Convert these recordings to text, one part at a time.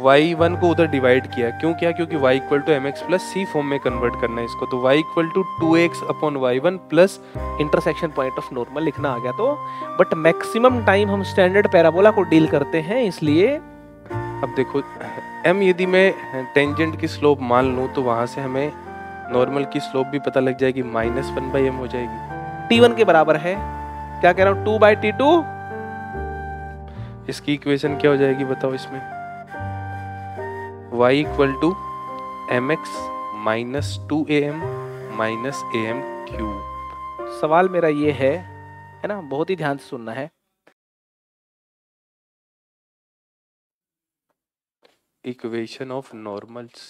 Y one को उधर divide किया क्यों किया क्योंकि y equal to M x plus c form में कन्वर्ट करना है इसको तो y equal to two x upon y one plus intersection point of normal लिखना आ गया तो बट मैक्सिमम टाइम हम स्टैंडर्ड पैराबोला को डील करते हैं इसलिए अब देखो एम यदि मैं टेंजेंट की स्लोप मान लूँ तो वहाँ से हमें नॉर्मल की स्लोप भी पता लग जाएगी माइनस वन बाई एम हो जाएगी टी वन के बराबर है क्या कह रहा हूँ टू बाई टी टू इसकी इक्वेशन क्या हो जाएगी बताओ इसमें y equal to M x minus two A M minus A m cube सवाल मेरा ये है है ना बहुत ही ध्यान से सुनना है equation of normals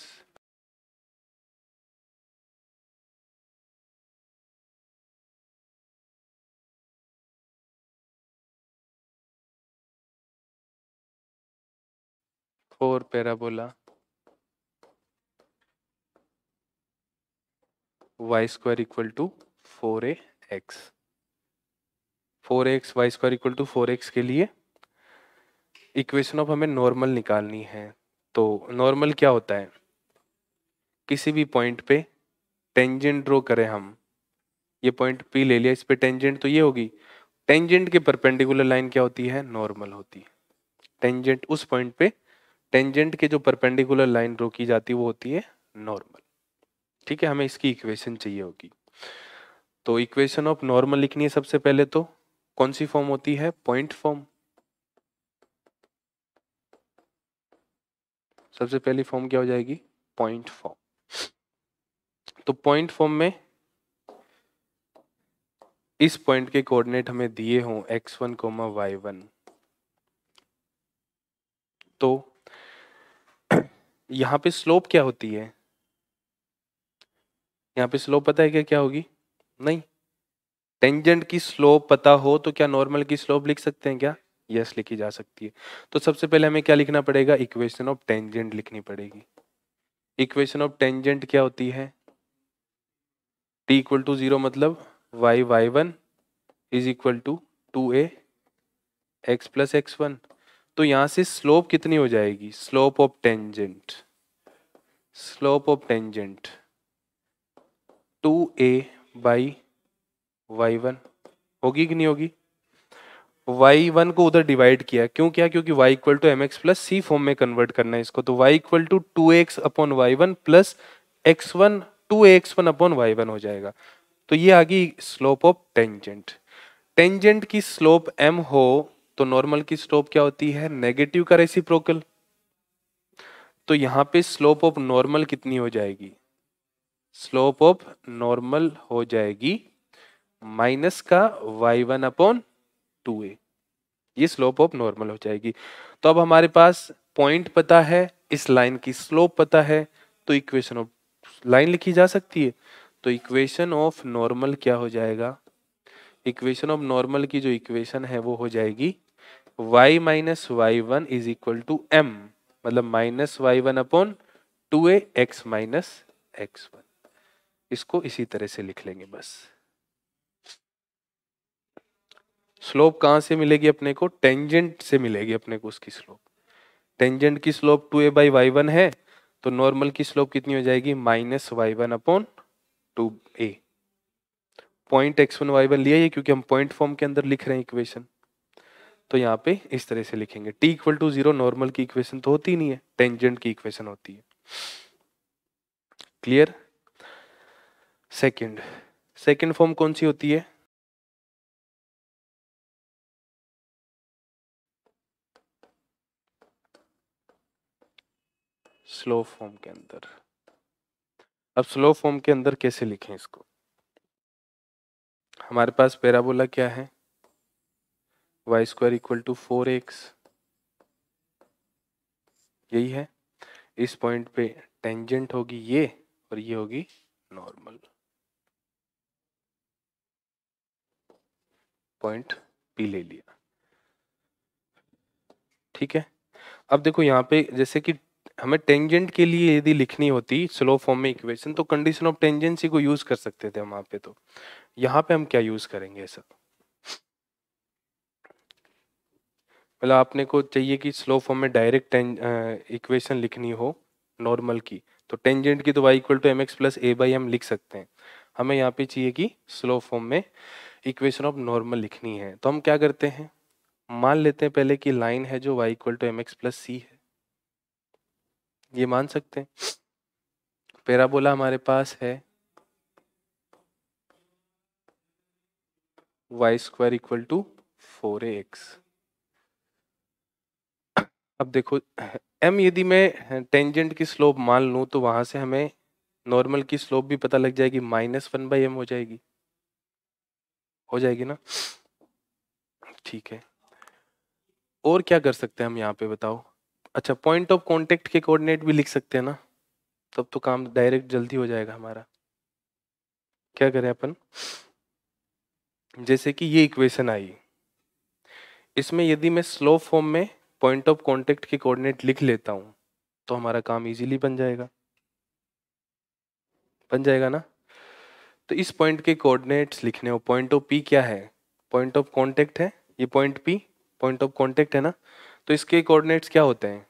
for parabola Y square equal to four A x four x y square equal to four x के लिए इक्वेशन ऑफ हमें नॉर्मल निकालनी है तो नॉर्मल क्या होता है किसी भी पॉइंट पे टेंजेंट ड्रॉ करें हम ये पॉइंट पी ले लिया इस पे टेंजेंट तो ये होगी टेंजेंट के परपेंडिकुलर लाइन क्या होती है नॉर्मल होती है टेंजेंट उस पॉइंट पे टेंजेंट के जो परपेंडिकुलर लाइन ड्रॉ की जाती है वो होती है नॉर्मल ठीक है हमें इसकी इक्वेशन चाहिए होगी तो इक्वेशन ऑफ नॉर्मल लिखनी है सबसे पहले तो कौन सी फॉर्म होती है पॉइंट फॉर्म सबसे पहली फॉर्म क्या हो जाएगी पॉइंट फॉर्म तो पॉइंट फॉर्म में इस पॉइंट के कोऑर्डिनेट हमें दिए हों x one comma y one तो यहां पे स्लोप क्या होती है यहाँ पे स्लोप पता है क्या क्या होगी नहीं टेंजेंट की स्लोप पता हो तो क्या नॉर्मल की स्लोप लिख सकते हैं क्या यस yes, लिखी जा सकती है तो सबसे पहले हमें क्या लिखना पड़ेगा इक्वेशन ऑफ टेंजेंट लिखनी पड़ेगी इक्वेशन ऑफ टेंजेंट क्या होती है टी इक्वल टू जीरो मतलब y y one is equal to two a x plus x one तो यहाँ से स्लोप कितनी हो जाएगी slope of tangent slope of tangent two a by y one होगी कि नहीं होगी वाई वन को उधर डिवाइड किया क्यों किया क्योंकि y equal to M x plus c form में कन्वर्ट करना है इसको तो y equal to two x upon y one plus x one two x one upon y one हो जाएगा तो ये आ गई स्लोप ऑफ टेंजेंट टेंजेंट की स्लोप एम हो तो नॉर्मल की स्लोप क्या होती है नेगेटिव का रेसिप्रोकल तो यहाँ पे स्लोप ऑफ नॉर्मल कितनी हो जाएगी स्लोप ऑफ नॉर्मल हो जाएगी माइनस का y one upon two a ये स्लोप ऑफ नॉर्मल हो जाएगी तो अब हमारे पास पॉइंट पता है इस लाइन की स्लोप पता है तो इक्वेशन ऑफ लाइन लिखी जा सकती है तो इक्वेशन ऑफ नॉर्मल क्या हो जाएगा इक्वेशन ऑफ नॉर्मल की जो इक्वेशन है वो हो जाएगी y minus Y one is equal to m मतलब minus Y one upon two a x minus x one इसको इसी तरह से लिख लेंगे बस स्लोप कहां से मिलेगी अपने को टेंजेंट से मिलेगी अपने को उसकी स्लोप टेंजेंट की slope two a by y one है तो नॉर्मल की स्लोप कितनी हो जाएगी minus Y one upon two a point x one y one लिया ये क्योंकि हम पॉइंट फॉर्म के अंदर लिख रहे हैं इक्वेशन तो यहाँ पे इस तरह से लिखेंगे t equal to zero normal की इक्वेशन तो होती नहीं है टेंजेंट की इक्वेशन होती है क्लियर सेकंड सेकंड फॉर्म कौन सी होती है स्लो फॉर्म के अंदर अब स्लो फॉर्म के अंदर कैसे लिखें इसको हमारे पास पैराबोला क्या है y square equal to four x यही है इस पॉइंट पे टेंजेंट होगी ये और ये होगी नॉर्मल पॉइंट पी ले लिया ठीक है अब देखो यहाँ पे जैसे कि हमें टेंजेंट के लिए यदि लिखनी होती स्लो फॉर्म में इक्वेशन तो कंडीशन ऑफ टेंजेंसी को यूज कर सकते थे हम पे तो यहाँ पे हम क्या यूज करेंगे ऐसा मतलब आपने को चाहिए कि स्लो फॉर्म में डायरेक्ट इक्वेशन लिखनी हो नॉर्मल की तो टेंजेंट की तो y equal to M x plus a by m लिख सकते हैं हमें यहाँ पे चाहिए कि स्लो फॉर्म में इक्वेशन ऑफ नॉर्मल लिखनी है तो हम क्या करते हैं मान लेते हैं पहले कि लाइन है जो y equal to M x plus c है ये मान सकते हैं पैराबोला हमारे पास है y square equal to four x अब देखो एम यदि मैं टेंजेंट की स्लोप मान लूं तो वहां से हमें नॉर्मल की स्लोप भी पता लग जाएगी माइनस वन बाई एम हो जाएगी हो जाएगी ना ठीक है और क्या कर सकते हैं हम यहाँ पे बताओ अच्छा पॉइंट ऑफ कॉन्टेक्ट के कोऑर्डिनेट भी लिख सकते हैं ना तब तो काम डायरेक्ट जल्दी हो जाएगा हमारा क्या करें अपन जैसे कि ये इक्वेशन आई इसमें यदि मैं स्लो फॉर्म में पॉइंट ऑफ कॉन्टेक्ट के कोऑर्डिनेट लिख लेता हूँ तो हमारा काम इजीली बन जाएगा बन जाएगा ना तो इस पॉइंट के कोऑर्डिनेट्स लिखने हो पॉइंट ऑफ पी क्या है पॉइंट ऑफ कांटेक्ट है ये point P point of contact है ना तो इसके कोऑर्डिनेट्स क्या होते हैं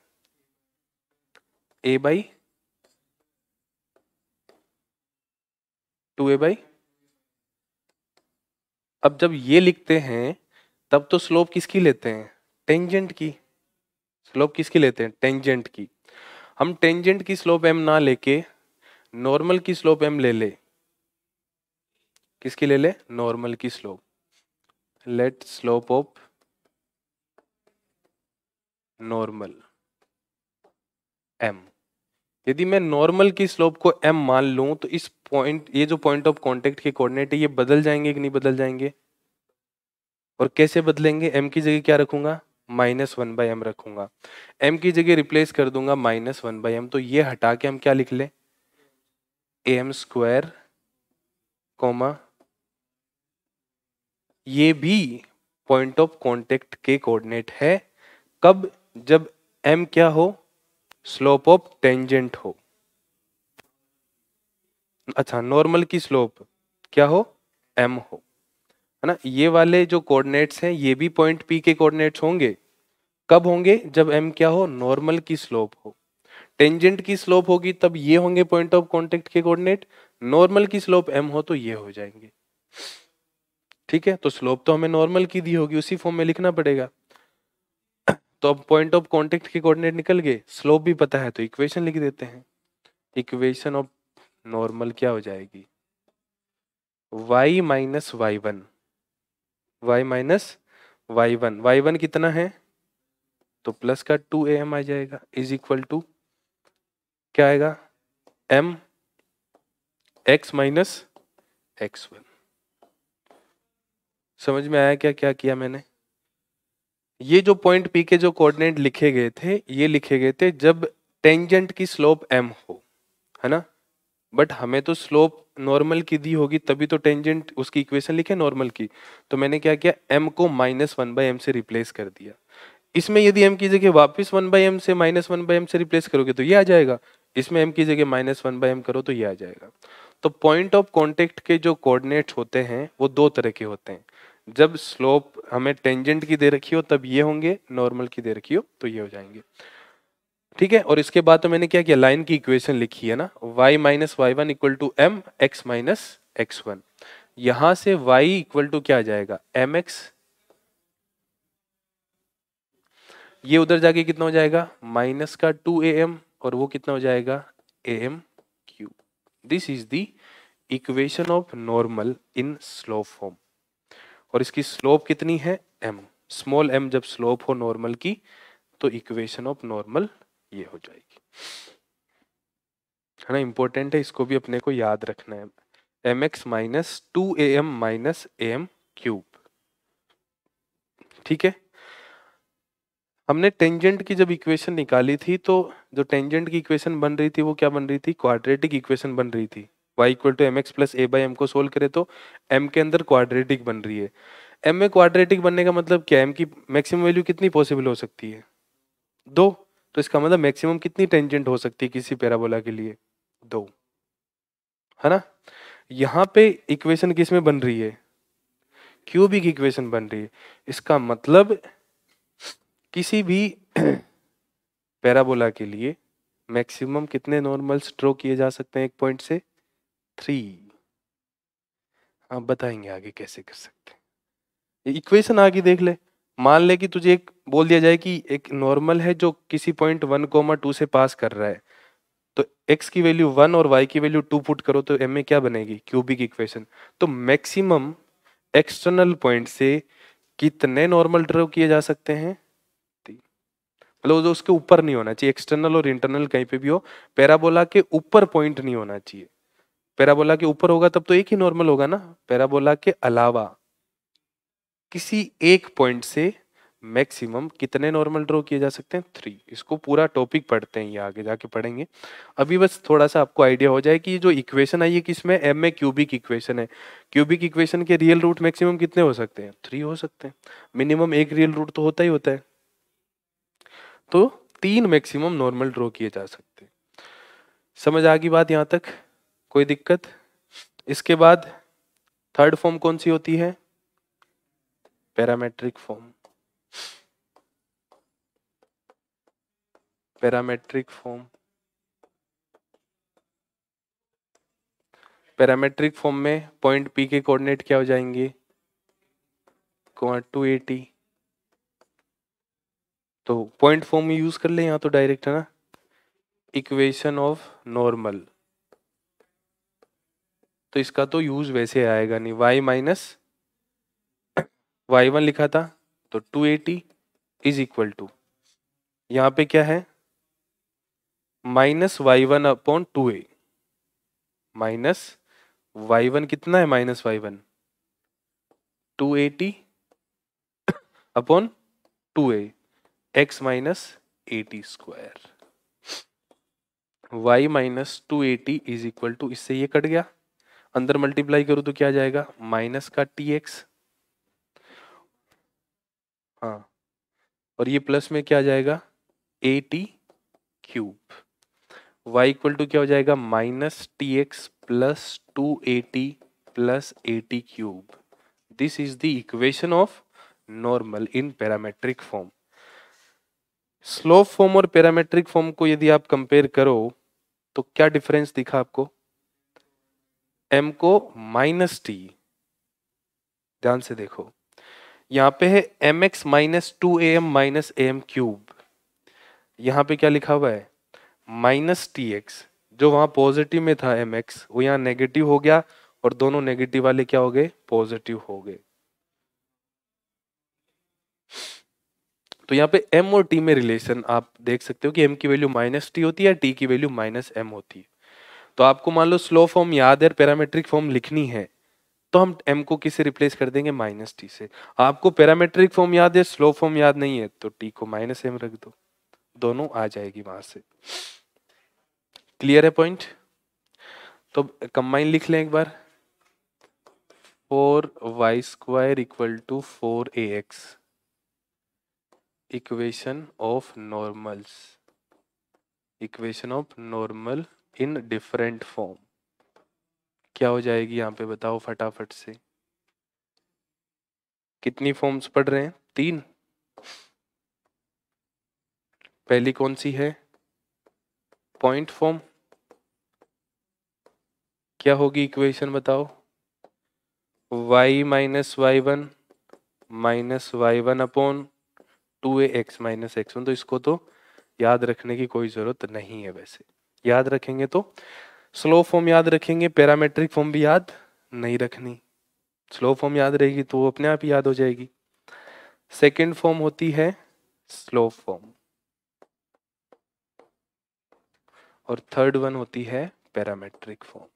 a by two a by अब जब ये लिखते हैं तब तो स्लोप किसकी लेते हैं टेंजेंट की स्लोप किसकी लेते हैं टेंजेंट की हम टेंजेंट की स्लोप एम ना लेके नॉर्मल की स्लोप एम ले ले किसकी ले ले नॉर्मल की slope let slope of normal m यदि मैं नॉर्मल की स्लोप को एम मान लू तो इस पॉइंट ये जो पॉइंट ऑफ कॉन्टेक्ट के कोऑर्डिनेट है ये बदल जाएंगे कि नहीं बदल जाएंगे और कैसे बदलेंगे एम की जगह क्या रखूंगा माइनस वन बाई एम रखूंगा एम की जगह रिप्लेस कर दूंगा माइनस वन बाई एम तो ये हटा के हम क्या लिख लें एम स्क्वायर कॉमा ये भी पॉइंट ऑफ कॉन्टेक्ट के कोऑर्डिनेट है कब जब एम क्या हो स्लोप ऑफ टेंजेंट हो अच्छा नॉर्मल की स्लोप क्या हो एम हो है ना ये वाले जो कोऑर्डिनेट्स हैं ये भी पॉइंट पी के कोऑर्डिनेट्स होंगे कब होंगे जब एम क्या हो नॉर्मल की स्लोप हो टेंजेंट की स्लोप होगी तब ये होंगे पॉइंट ऑफ कॉन्टेक्ट के कोऑर्डिनेट नॉर्मल की स्लोप एम हो तो ये हो जाएंगे ठीक है तो स्लोप तो हमें नॉर्मल की दी होगी उसी फॉर्म में लिखना पड़ेगा तो अब पॉइंट ऑफ कॉन्टेक्ट के कोऑर्डिनेट निकल गए स्लोप भी पता है तो इक्वेशन लिख देते हैं इक्वेशन ऑफ नॉर्मल क्या हो जाएगी y minus Y one y minus Y one y one कितना है तो प्लस का टू ए एम आ जाएगा इज इक्वल टू क्या आएगा m x minus x one समझ में आया क्या क्या किया मैंने ये जो पॉइंट पी के जो कोऑर्डिनेट लिखे गए थे ये लिखे गए थे जब टेंजेंट की स्लोप एम हो है ना बट हमें तो स्लोप नॉर्मल की दी होगी तभी तो टेंजेंट उसकी इक्वेशन लिखे नॉर्मल की तो मैंने क्या किया एम को माइनस वन बाई एम से रिप्लेस कर दिया इसमें यदि एम की जगह वापस वन बाई एम से माइनस वन बाई एम से रिप्लेस करोगे तो ये आ जाएगा इसमें एम की जगह माइनस वन बाई एम करो तो ये आ जाएगा तो पॉइंट ऑफ कॉन्टेक्ट के जो कोऑर्डिनेट्स होते हैं वो दो तरह के होते हैं जब स्लोप हमें टेंजेंट की दे रखी हो तब ये होंगे नॉर्मल की दे रखी हो तो ये हो जाएंगे ठीक है और इसके बाद तो मैंने क्या किया लाइन की इक्वेशन लिखी है ना y minus Y one equal to M x minus x one यहां से वाई इक्वल टू क्या आ जाएगा एम एक्स ये उधर जाके कितना हो जाएगा माइनस का टू ए एम और वो कितना हो जाएगा a m q this is the equation of normal in slope form और इसकी स्लोप कितनी है एम स्मॉल एम जब स्लोप हो नॉर्मल की तो इक्वेशन ऑफ नॉर्मल ये हो जाएगी है ना इम्पोर्टेंट है इसको भी अपने को याद रखना है m x minus two A M minus A M cube ठीक है हमने टेंजेंट की जब इक्वेशन निकाली थी तो जो टेंजेंट की इक्वेशन बन रही थी वो क्या बन रही थी क्वाड्रेटिक इक्वेशन बन रही थी y equal to M x plus a by m को सोल्व करें तो एम के अंदर क्वाड्रेटिक बन रही है एम में क्वाड्रेटिक बनने का मतलब क्या है एम की मैक्सिमम वैल्यू कितनी पॉसिबल हो सकती है दो तो इसका मतलब मैक्सिमम कितनी टेंजेंट हो सकती है किसी पैराबोला के लिए दो है ना यहाँ पे इक्वेशन किस में बन रही है क्यूबिक इक्वेशन बन रही है इसका मतलब किसी भी पैराबोला के लिए मैक्सिमम कितने नॉर्मल्स ड्रॉ किए जा सकते हैं एक पॉइंट से थ्री आप बताएंगे आगे कैसे कर सकते हैं इक्वेशन आगे देख ले मान ले कि तुझे एक बोल दिया जाए कि एक नॉर्मल है जो किसी पॉइंट वन कोमा टू से पास कर रहा है तो एक्स की वैल्यू वन और वाई की वैल्यू टू पुट करो तो एम ए क्या बनेगी क्यूबिक इक्वेशन तो मैक्सिमम एक्सटर्नल पॉइंट से कितने नॉर्मल ड्रॉ किए जा सकते हैं मतलब उसके ऊपर नहीं होना चाहिए एक्सटर्नल और इंटरनल कहीं पे भी हो पैराबोला के ऊपर पॉइंट नहीं होना चाहिए पैराबोला के ऊपर होगा तब तो एक ही नॉर्मल होगा ना पैराबोला के अलावा किसी एक पॉइंट से मैक्सिमम कितने नॉर्मल ड्रॉ किए जा सकते हैं थ्री इसको पूरा टॉपिक पढ़ते हैं ये आगे जाके पढ़ेंगे अभी बस थोड़ा सा आपको आइडिया हो जाए कि जो इक्वेशन आई है किसमें एम ए क्यूबिक इक्वेशन है क्यूबिक इक्वेशन के रियल रूट मैक्सिमम कितने हो सकते हैं थ्री हो सकते हैं मिनिमम एक रियल रूट तो होता ही होता है तो तीन मैक्सिमम नॉर्मल ड्रॉ किए जा सकते हैं समझ आ गई बात यहाँ तक कोई दिक्कत इसके बाद थर्ड फॉर्म कौन सी होती है parametric form parametric form parametric form में पॉइंट पी के कोऑर्डिनेट क्या हो जाएंगे टू एटी तो पॉइंट फॉर्म यूज कर ले यहां तो डायरेक्ट है ना इक्वेशन ऑफ नॉर्मल तो इसका तो यूज वैसे आएगा नहीं वाई माइनस वाई वन लिखा था तो two a t is equal to यहां पे क्या है minus Y one upon two a minus Y one कितना है minus Y one two a t upon two a x minus a t square y minus two a t is equal to इससे ये cut गया अंदर मल्टीप्लाई करूं तो क्या जाएगा माइनस का टी एक्स हाँ और ये प्लस में क्या जाएगा a t cube y equal to क्या हो जाएगा minus t x plus two A t plus A t cube this is the equation of normal in parametric form slope form और पैरामेट्रिक फॉर्म को यदि आप कंपेयर करो तो क्या डिफरेंस दिखा आपको एम को माइनस टी ध्यान से देखो यहां पे है m x minus two A M minus A M cube यहां पे क्या लिखा हुआ है माइनस टी एक्स जो वहां पॉजिटिव में था एम एक्स वो यहां नेगेटिव हो गया और दोनों नेगेटिव वाले क्या हो गए पॉजिटिव हो गए तो यहां पे m और t में रिलेशन आप देख सकते हो कि m की वैल्यू माइनस टी होती है टी की वैल्यू माइनस एम होती है तो आपको मान लो स्लो फॉर्म याद है पैरामेट्रिक फॉर्म लिखनी है तो हम एम को किसे रिप्लेस कर देंगे माइनस टी से आपको पैरामेट्रिक फॉर्म याद है स्लो फॉर्म याद नहीं है तो टी को माइनस एम रख दो दोनों आ जाएगी वहां से क्लियर है पॉइंट तो कंबाइन लिख लें एक बार four y square equal to four A x equation of normals equation of normal in different form क्या हो जाएगी यहाँ पे बताओ फटाफट से कितनी फॉर्म्स पढ़ रहे हैं तीन पहली कौन सी है पॉइंट फॉर्म क्या होगी इक्वेशन बताओ y minus Y one minus Y one upon two a x minus x one तो इसको तो याद रखने की कोई ज़रूरत नहीं है वैसे याद रखेंगे तो स्लो फॉर्म याद रखेंगे पैरामेट्रिक फॉर्म भी याद नहीं रखनी स्लो फॉर्म याद रहेगी तो वो अपने आप याद हो जाएगी सेकेंड फॉर्म होती है स्लो फॉर्म और थर्ड वन होती है पैरामेट्रिक फॉर्म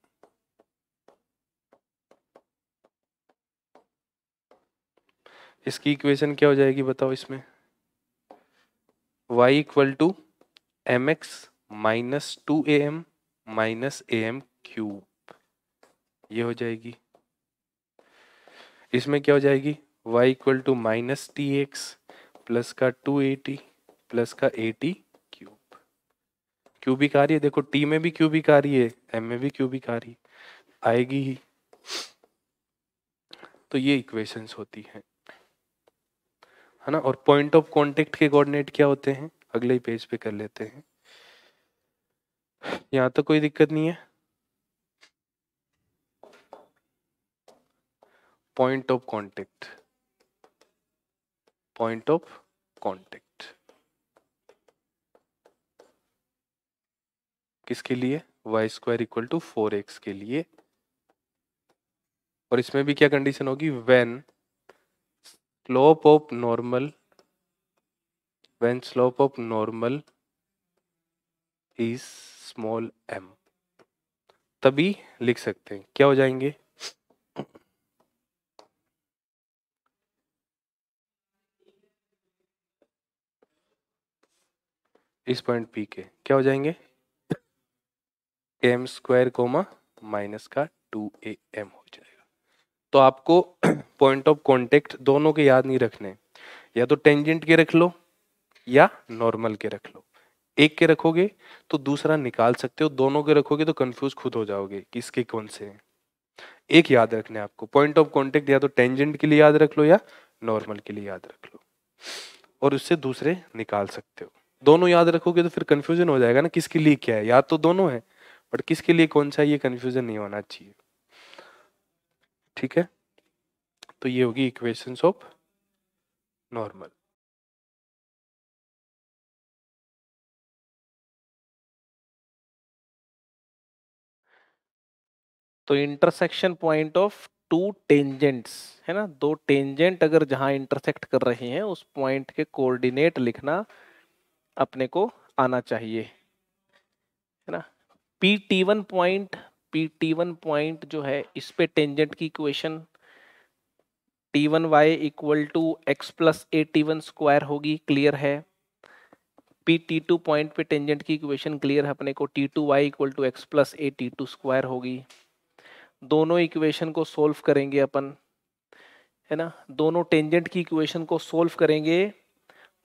इसकी इक्वेशन क्या हो जाएगी बताओ इसमें y equal to M x minus two A M minus A M cube ये हो जाएगी इसमें क्या हो जाएगी y equal to minus t x plus का टू ए टी प्लस का ए टी क्यूब क्यूबिक आ रही है देखो टी में भी क्यूबिक आ रही है एम में भी क्यूबिक आ रही है आएगी ही तो ये इक्वेशंस होती हैं है ना और पॉइंट ऑफ कॉन्टेक्ट के कोऑर्डिनेट क्या होते हैं अगले पेज पे कर लेते हैं यहाँ तक तो कोई दिक्कत नहीं है point of contact point of contact किसके लिए y square equal to four x के लिए और इसमें भी क्या कंडीशन होगी when slope of normal when slope of normal is small m तभी लिख सकते हैं क्या हो जाएंगे इस पॉइंट पी के क्या हो जाएंगे एम स्क्वायर कोमा माइनस का टू ए एम हो जाएगा तो आपको पॉइंट ऑफ कॉन्टेक्ट दोनों के याद नहीं रखने या तो टेंजेंट के रख लो या नॉर्मल के रख लो एक के रखोगे तो दूसरा निकाल सकते हो दोनों के रखोगे तो कंफ्यूज खुद हो जाओगे कि इसके कौन से हैं एक याद रखना है आपको पॉइंट ऑफ कॉन्टेक्ट या तो टेंजेंट के लिए याद रख लो या नॉर्मल के लिए याद रख लो और उससे दूसरे निकाल सकते हो दोनों याद रखोगे तो फिर कंफ्यूजन हो जाएगा ना किसके लिए क्या है याद तो दोनों है बट किसके लिए कौन सा है ये कन्फ्यूजन नहीं होना चाहिए ठीक है तो ये होगी इक्वेशंस ऑफ नॉर्मल तो intersection point of two tangents है ना दो टेंजेंट अगर जहां इंटरसेक्ट कर रहे हैं उस पॉइंट के कोऑर्डिनेट लिखना अपने को आना चाहिए है ना p T one point p T one point जो है इस पे टेंजेंट की equation t one y equal to x plus A T one square होगी क्लियर है पी टी टू पॉइंट पे टेंजेंट की इक्वेशन क्लियर है अपने को t two y equal to x plus A t two square होगी दोनों equation को सोल्व करेंगे अपन है ना दोनों टेंजेंट की इक्वेशन को सोल्व करेंगे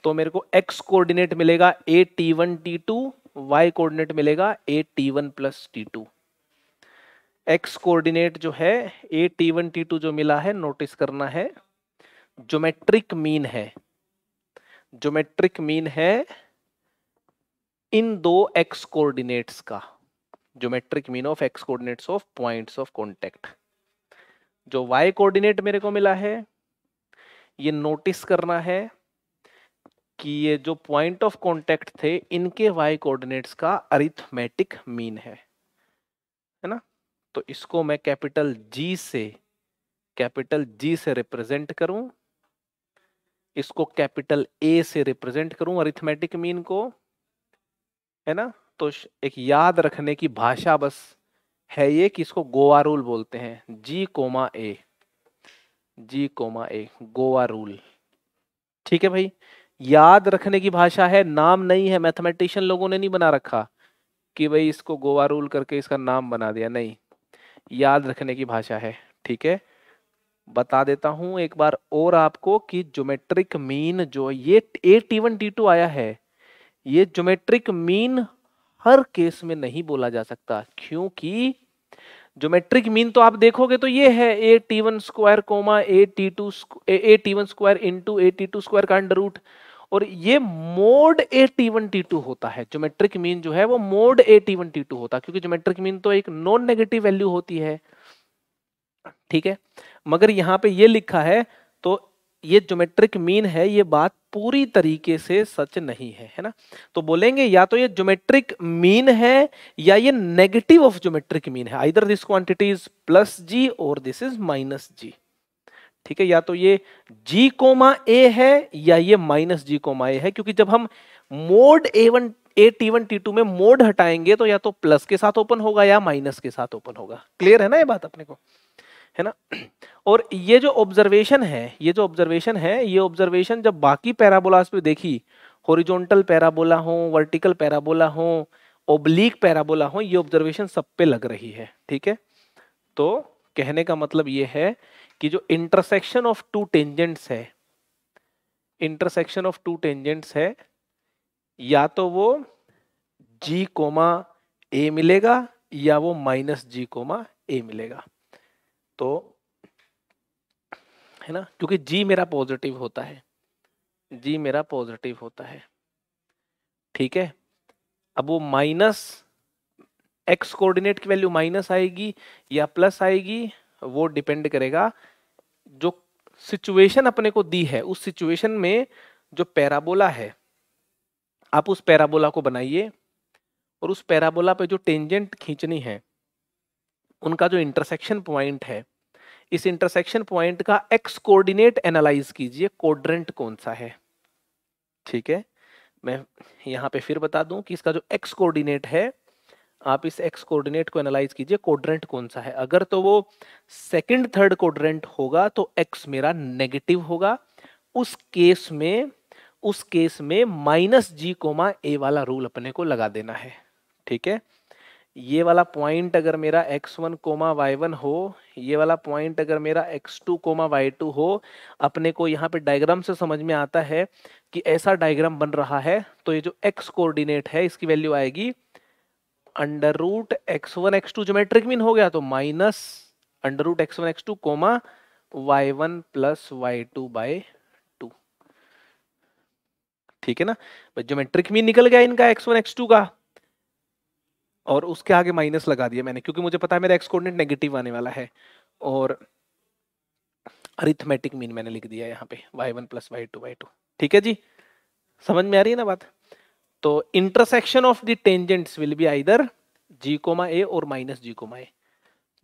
तो मेरे को एक्स कोऑर्डिनेट मिलेगा a T one T two y coordinate मिलेगा a T one plus T two x coordinate जो है a T one T two जो मिला है नोटिस करना है ज्योमेट्रिक मीन है ज्योमेट्रिक मीन है इन दो एक्स कोऑर्डिनेट्स का geometric mean of x coordinates of points of contact जो वाई कोऑर्डिनेट मेरे को मिला है ये नोटिस करना है कि ये जो पॉइंट ऑफ कॉन्टेक्ट थे इनके वाई कोऑर्डिनेट्स का अरिथमेटिक मीन है है ना तो इसको मैं कैपिटल जी से कैपिटल जी से रिप्रेजेंट करूं इसको कैपिटल ए से रिप्रेजेंट करूं अरिथमेटिक मीन को है ना तो एक याद रखने की भाषा बस है ये कि इसको गोवा रूल बोलते हैं g comma a g comma a g a rule ठीक है भाई याद रखने की भाषा है नाम नहीं है मैथमेटिशियन लोगों ने नहीं बना रखा कि भाई इसको गोवा रूल करके इसका नाम बना दिया नहीं याद रखने की भाषा है ठीक है बता देता हूं एक बार और आपको कि ज्योमेट्रिक मीन जो ये a T one T two आया है ये ज्योमेट्रिक मीन हर केस में नहीं बोला जा सकता क्योंकि ज्योमेट्रिक मीन तो आप देखोगे तो ये है a T one square comma a t two A T one square into a t two square का अंडर रूट और ये mod a T one T two होता है ज्योमेट्रिक मीन जो है वो mod a T one T two होता है क्योंकि ज्योमेट्रिक मीन तो एक नॉन नेगेटिव वैल्यू होती है ठीक है मगर यहां पे ये लिखा है ये ज्योमेट्रिक मीन है ये बात पूरी तरीके से सच नहीं है है ना तो बोलेंगे या तो ये ज्योमेट्रिक मीन है या ये नेगेटिव ऑफ ज्योमेट्रिक मीन है either this quantity is plus g और दिस इज माइनस जी ठीक है या तो ये जी कोमा ए है या ये माइनस जी कोमा ए है क्योंकि जब हम mod a one A T one T two में मोड हटाएंगे तो या तो प्लस के साथ ओपन होगा या माइनस के साथ ओपन होगा क्लियर है ना ये बात अपने को है ना और ये जो ऑब्जर्वेशन है ये जो ऑब्जर्वेशन है ये ऑब्जर्वेशन जब बाकी पैराबोलास पे देखी होरिजोनटल पैराबोला हो वर्टिकल पैराबोला हो ओब्लिक पैराबोला हो ये ऑब्जर्वेशन सब पे लग रही है ठीक है तो कहने का मतलब ये है कि जो इंटरसेक्शन ऑफ टू टेंजेंट्स है इंटरसेक्शन ऑफ टू टेंजेंट्स है या तो वो जी कोमा ए मिलेगा या वो माइनस जी कोमा ए मिलेगा तो है ना क्योंकि जी मेरा पॉजिटिव होता है जी मेरा पॉजिटिव होता है ठीक है अब वो माइनस एक्स कोऑर्डिनेट की वैल्यू माइनस आएगी या प्लस आएगी वो डिपेंड करेगा जो सिचुएशन अपने को दी है उस सिचुएशन में जो पैराबोला है आप उस पैराबोला को बनाइए और उस पैराबोला पे जो टेंजेंट खींचनी है उनका जो इंटरसेक्शन पॉइंट है इस इंटरसेक्शन पॉइंट का एक्स कोऑर्डिनेट एनालाइज कीजिए कोड्रेंट कौन सा है ठीक है मैं यहाँ पे फिर बता दूं कि इसका जो एक्स कोऑर्डिनेट है आप इस एक्स कोऑर्डिनेट को एनालाइज कीजिए कोड्रेंट कौन सा है अगर तो वो सेकंड थर्ड कोड्रेंट होगा तो एक्स मेरा नेगेटिव होगा उस केस में उस केस में माइनस जी कोमा ए वाला रूल अपने को लगा देना है ठीक है ये वाला पॉइंट अगर मेरा x one comma y one हो ये वाला पॉइंट अगर मेरा x two comma y two हो अपने को यहाँ पे डायग्राम से समझ में आता है कि ऐसा डायग्राम बन रहा है तो ये जो एक्स कोऑर्डिनेट है इसकी वैल्यू आएगी under root x one x two geometric mean हो गया तो minus under root x one x two comma y one plus y two by two ठीक है ना जोमेट्रिक मीन निकल गया इनका एक्स वन एक्स टू का और उसके आगे माइनस लगा दिया मैंने क्योंकि मुझे पता है मेरा एक्स कोऑर्डिनेट नेगेटिव आने वाला है और अरिथमेटिक मीन मैंने लिख दिया यहाँ पे y one plus y two y two ठीक है जी समझ में आ रही है ना बात तो intersection of the tangents will be either g comma a और minus g comma a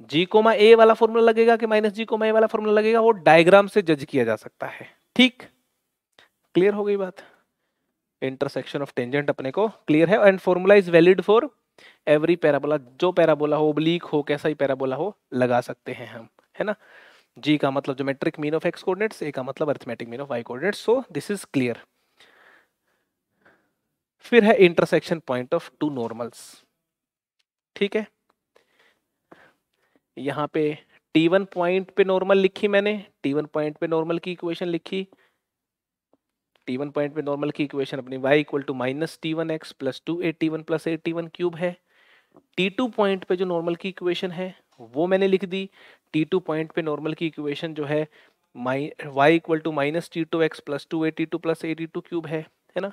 g comma a वाला फॉर्मूला लगेगा कि माइनस जी कोमा ए वाला फॉर्मूला लगेगा वो डायग्राम से जज किया जा सकता है ठीक क्लियर हो गई बात इंटरसेक्शन ऑफ टेंजेंट अपने को क्लियर है and formula is valid for every parabola जो पैराबोला हो ब्लीक हो कैसा ही पैराबोला हो लगा सकते हैं हम है ना जी का मतलब geometric mean of x coordinates A का मतलब arithmetic mean of Y coordinates so this is clear फिर है intersection point of two normals ठीक है यहां पे टी वन पॉइंट पे नॉर्मल लिखी मैंने टी वन पॉइंट पे नॉर्मल की इक्वेशन लिखी टी वन पॉइंट पे नॉर्मल की इक्वेशन अपनी Y equal to minus T one X plus two A T one plus A T one cube है टी टू पॉइंट पे जो नॉर्मल की इक्वेशन है वो मैंने लिख दी टी टू पॉइंट पे नॉर्मल की इक्वेशन जो है माई y equal to minus t two x plus two A t two plus A t two cube है है ना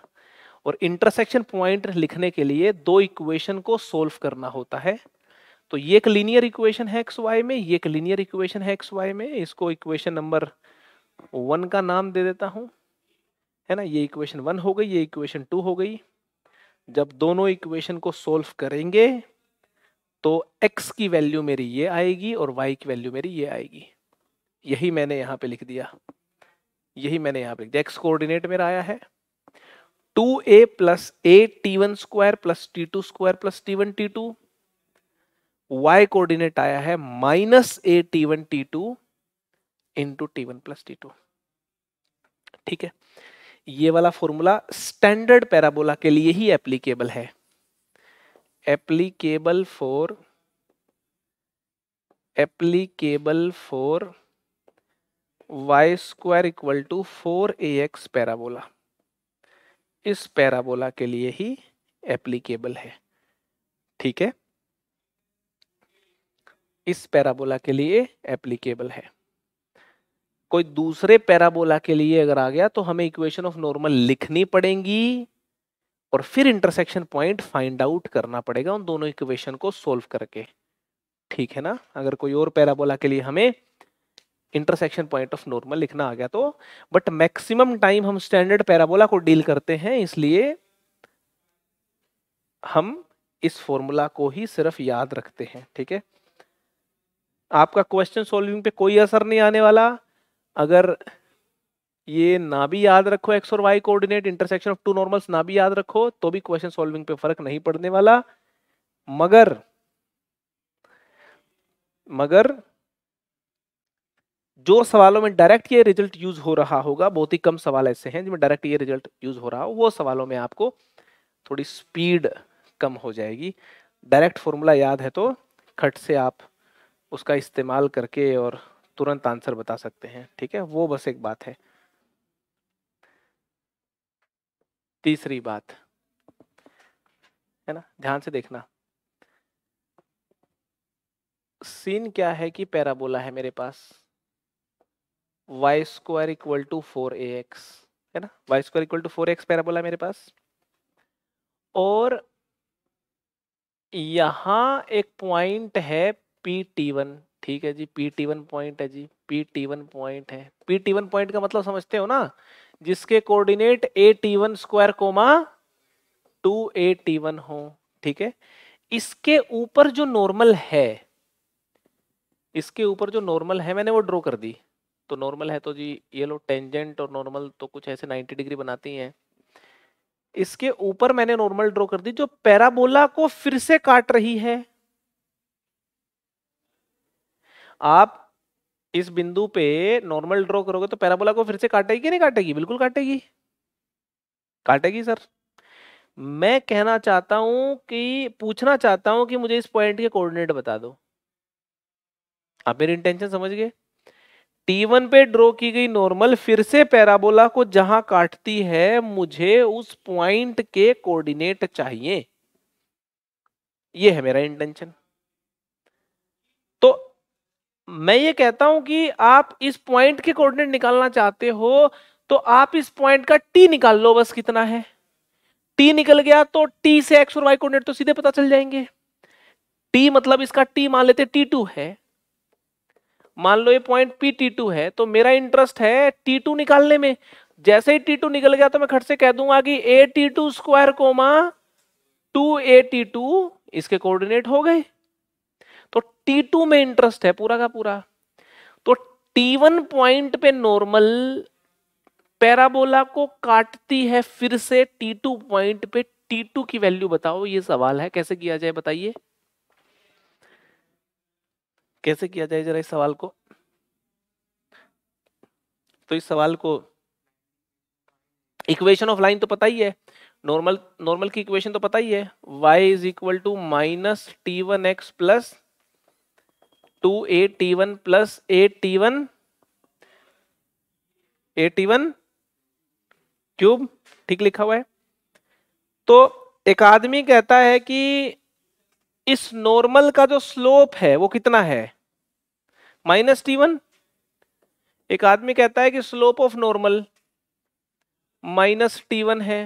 और इंटरसेक्शन पॉइंट लिखने के लिए दो इक्वेशन को सोल्व करना होता है तो ये एक लीनियर इक्वेशन है एक्स वाई में ये एक लीनियर इक्वेशन है एक्स वाई में इसको इक्वेशन नंबर वन का नाम दे देता हूँ है ना ये इक्वेशन वन हो गई ये इक्वेशन टू हो गई जब दोनों इक्वेशन को सोल्व करेंगे तो x की वैल्यू मेरी ये आएगी और y की वैल्यू मेरी ये आएगी यही मैंने यहाँ पे लिख दिया यही मैंने यहाँ पे लिख दिया एक्स कोऑर्डिनेट मेरा आया है two a plus A T one square plus T two square plus T one T two y coordinate आया है minus a T one T two into t one plus T two ठीक है ये वाला formula standard parabola के लिए ही applicable है applicable for applicable for y square equal to four A x parabola इस पैराबोला के लिए ही एप्लीकेबल है ठीक है इस पैराबोला के लिए एप्लीकेबल है कोई दूसरे पैराबोला के लिए अगर आ गया तो हमें इक्वेशन ऑफ नॉर्मल लिखनी पड़ेगी और फिर इंटरसेक्शन पॉइंट फाइंड आउट करना पड़ेगा उन दोनों इक्वेशन को सोल्व करके ठीक है ना अगर कोई और पैराबोला के लिए हमें इंटरसेक्शन पॉइंट ऑफ नॉर्मल लिखना आ गया तो बट मैक्सिमम टाइम हम स्टैंडर्ड पैराबोला को डील करते हैं इसलिए हम इस फॉर्मूला को ही सिर्फ याद रखते हैं ठीक है आपका क्वेश्चन सॉल्विंग पे कोई असर नहीं आने वाला अगर ये ना भी याद रखो एक्स और y coordinate intersection of two normals ना भी याद रखो तो भी क्वेश्चन सॉल्विंग पे फर्क नहीं पड़ने वाला मगर मगर जो सवालों में डायरेक्ट ये रिजल्ट यूज हो रहा होगा बहुत ही कम सवाल ऐसे हैं जिनमें डायरेक्ट ये रिजल्ट यूज हो रहा हो वो सवालों में आपको थोड़ी स्पीड कम हो जाएगी डायरेक्ट फॉर्मूला याद है तो खट से आप उसका इस्तेमाल करके और तुरंत आंसर बता सकते हैं ठीक है वो बस एक बात है तीसरी बात है ना ध्यान से देखना सीन क्या है कि पैराबोला है मेरे पास Y square equal to four A x है ना y square equal to four x parabola मेरे पास और यहां एक पॉइंट है पी टी वन ठीक है जी पी टी वन पॉइंट है जी पी टी वन पॉइंट है पी टी वन पॉइंट का मतलब समझते हो ना जिसके coordinate a T one square comma two A T one हो ठीक है इसके ऊपर जो नॉर्मल है इसके ऊपर जो नॉर्मल है मैंने वो ड्रॉ कर दी तो नॉर्मल है तो जी ये लो टेंजेंट और नॉर्मल तो कुछ ऐसे नाइन्टी डिग्री बनाती हैं इसके ऊपर मैंने नॉर्मल ड्रॉ कर दी जो पैराबोला को फिर से काट रही है आप इस बिंदु पे नॉर्मल ड्रॉ करोगे तो पैराबोला को फिर से काटेगी कि नहीं काटेगी बिल्कुल काटेगी काटेगी सर मैं कहना चाहता हूं कि पूछना चाहता हूं कि मुझे इस पॉइंट के कोऑर्डिनेट बता दो आप मेरी इंटेंशन समझ गए T1 पे ड्रॉ की गई नॉर्मल फिर से पैराबोला को जहां काटती है मुझे उस पॉइंट के कोऑर्डिनेट चाहिए यह है मेरा इंटेंशन तो मैं ये कहता हूं कि आप इस पॉइंट के कोऑर्डिनेट निकालना चाहते हो तो आप इस पॉइंट का टी निकाल लो बस कितना है टी निकल गया तो टी से एक्स और वाई कोऑर्डिनेट तो सीधे पता चल जाएंगे टी मतलब इसका टी मान लेते टी टू है मान लो ये पॉइंट पी टी टू है तो मेरा इंटरेस्ट है टी टू निकालने में जैसे ही टी टू निकल गया तो मैं खट से कह दूंगा कि a t two square comma two A t two इसके कोऑर्डिनेट हो गए तो T2 में इंटरेस्ट है पूरा का पूरा तो T1 पॉइंट पे नॉर्मल पैराबोला को काटती है फिर से T2 पॉइंट पे T2 की वैल्यू बताओ ये सवाल है कैसे किया जाए बताइए कैसे किया जाए जरा इस सवाल को तो इस सवाल को इक्वेशन ऑफ लाइन तो पता ही है नॉर्मल नॉर्मल की इक्वेशन तो पता ही है y is equal to minus T one X plus two A T one plus A T one A T one cube ठीक लिखा हुआ है तो एक आदमी कहता है कि इस नॉर्मल का जो स्लोप है वो कितना है माइनस टी वन एक आदमी कहता है कि slope of normal minus T one है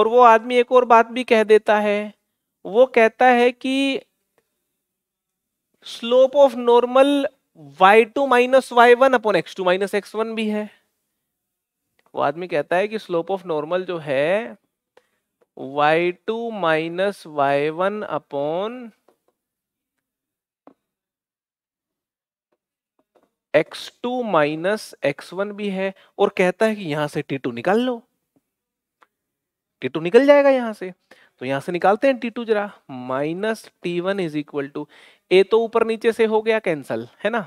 और वो आदमी एक और बात भी कह देता है वो कहता है कि slope of normal Y two minus Y one upon X two minus x one भी है वो आदमी कहता है कि स्लोप ऑफ नॉर्मल जो है Y two minus Y one upon X two minus x one भी है और कहता है कि यहां से टी टू निकाल लो टी टू निकल जाएगा यहां से तो यहां से निकालते हैं टी टू जरा minus T one is equal to ए तो ऊपर नीचे से हो गया कैंसल है ना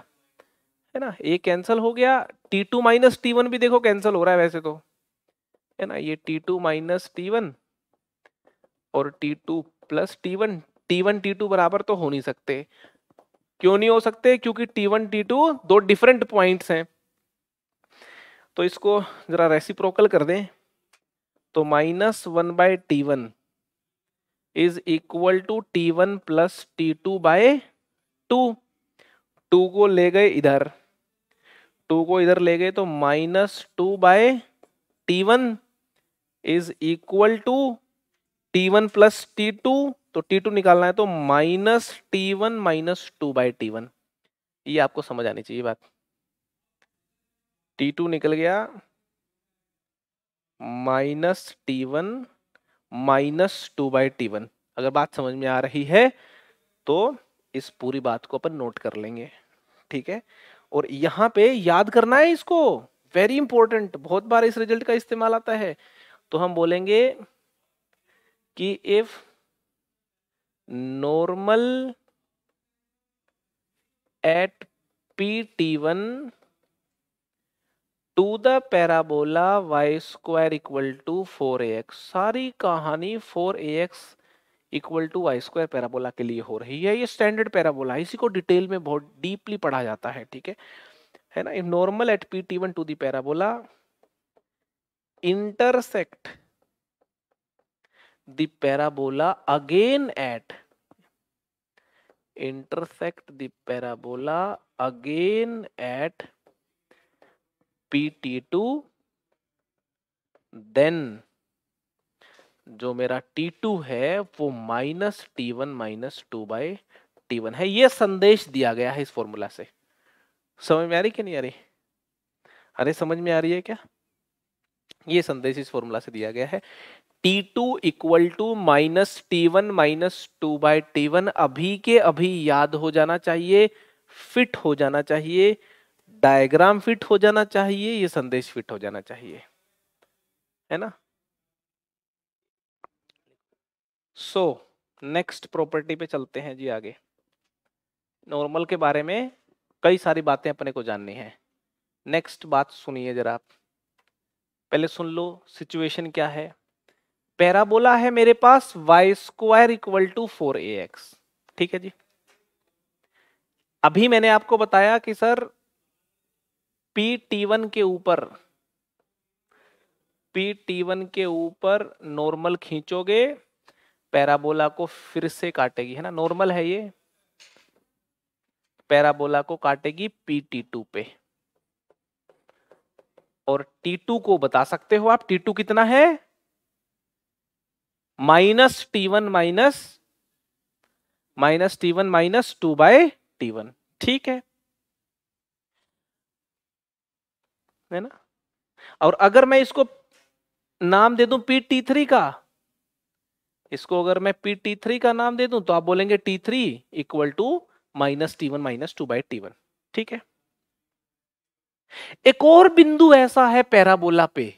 है ना ए कैंसल हो गया T two minus T one भी देखो कैंसल हो रहा है वैसे तो है ना ये T two minus T one और T two plus T one T one T two बराबर तो हो नहीं सकते क्यों नहीं हो सकते क्योंकि टी वन टी टू दो डिफरेंट पॉइंट्स हैं तो इसको जरा रेसिप्रोकल कर दें तो minus one by T one is equal to T one plus T two by two two को ले गए इधर टू को इधर ले गए तो minus two by T one is equal to T one plus T two तो टी टू निकालना है तो minus T one minus two by T one ये आपको समझ आनी चाहिए बात टी टू निकल गया minus T one minus two by T one अगर बात समझ में आ रही है तो इस पूरी बात को अपन नोट कर लेंगे ठीक है और यहाँ पे याद करना है इसको वेरी इंपॉर्टेंट बहुत बार इस रिजल्ट का इस्तेमाल आता है तो हम बोलेंगे कि if normal at P T one to the parabola Y square equal to four A X सारी कहानी four A X equal to Y square parabola के लिए हो रही है ये स्टैंडर्ड पैराबोला है इसी को डिटेल में बहुत डीपली पढ़ा जाता है ठीक है है ना normal at P T one to the parabola intersect the parabola again at intersect the parabola again at PT2 then जो मेरा T2 है वो minus T one minus two by T one है ये संदेश दिया गया है इस फॉर्मूला से समझ में आ रही क्या नहीं आ रही अरे समझ में आ रही है क्या ये संदेश इस फॉर्मूला से दिया गया है T two equal to minus T one minus two by T one अभी के अभी याद हो जाना चाहिए फिट हो जाना चाहिए डायग्राम फिट हो जाना चाहिए ये संदेश फिट हो जाना चाहिए है ना सो नेक्स्ट प्रॉपर्टी पे चलते हैं जी आगे नॉर्मल के बारे में कई सारी बातें अपने को जाननी है नेक्स्ट बात सुनिए जरा आप पहले सुन लो सिचुएशन क्या है पैराबोला है मेरे पास Y square equal to four A X ठीक है जी अभी मैंने आपको बताया कि सर पी टी वन के ऊपर पी टी वन के ऊपर नॉर्मल खींचोगे पैराबोला को फिर से काटेगी है ना नॉर्मल है ये पैराबोला को काटेगी पी टी टू पे और टी टू को बता सकते हो आप टी टू कितना है minus T one minus minus T one minus two by T one ठीक है है ना और अगर मैं इसको नाम दे दूं पी टी थ्री का इसको अगर मैं पी टी थ्री का नाम दे दूं तो आप बोलेंगे T three equal to minus T one minus two by T one ठीक है एक और बिंदु ऐसा है पैराबोला पे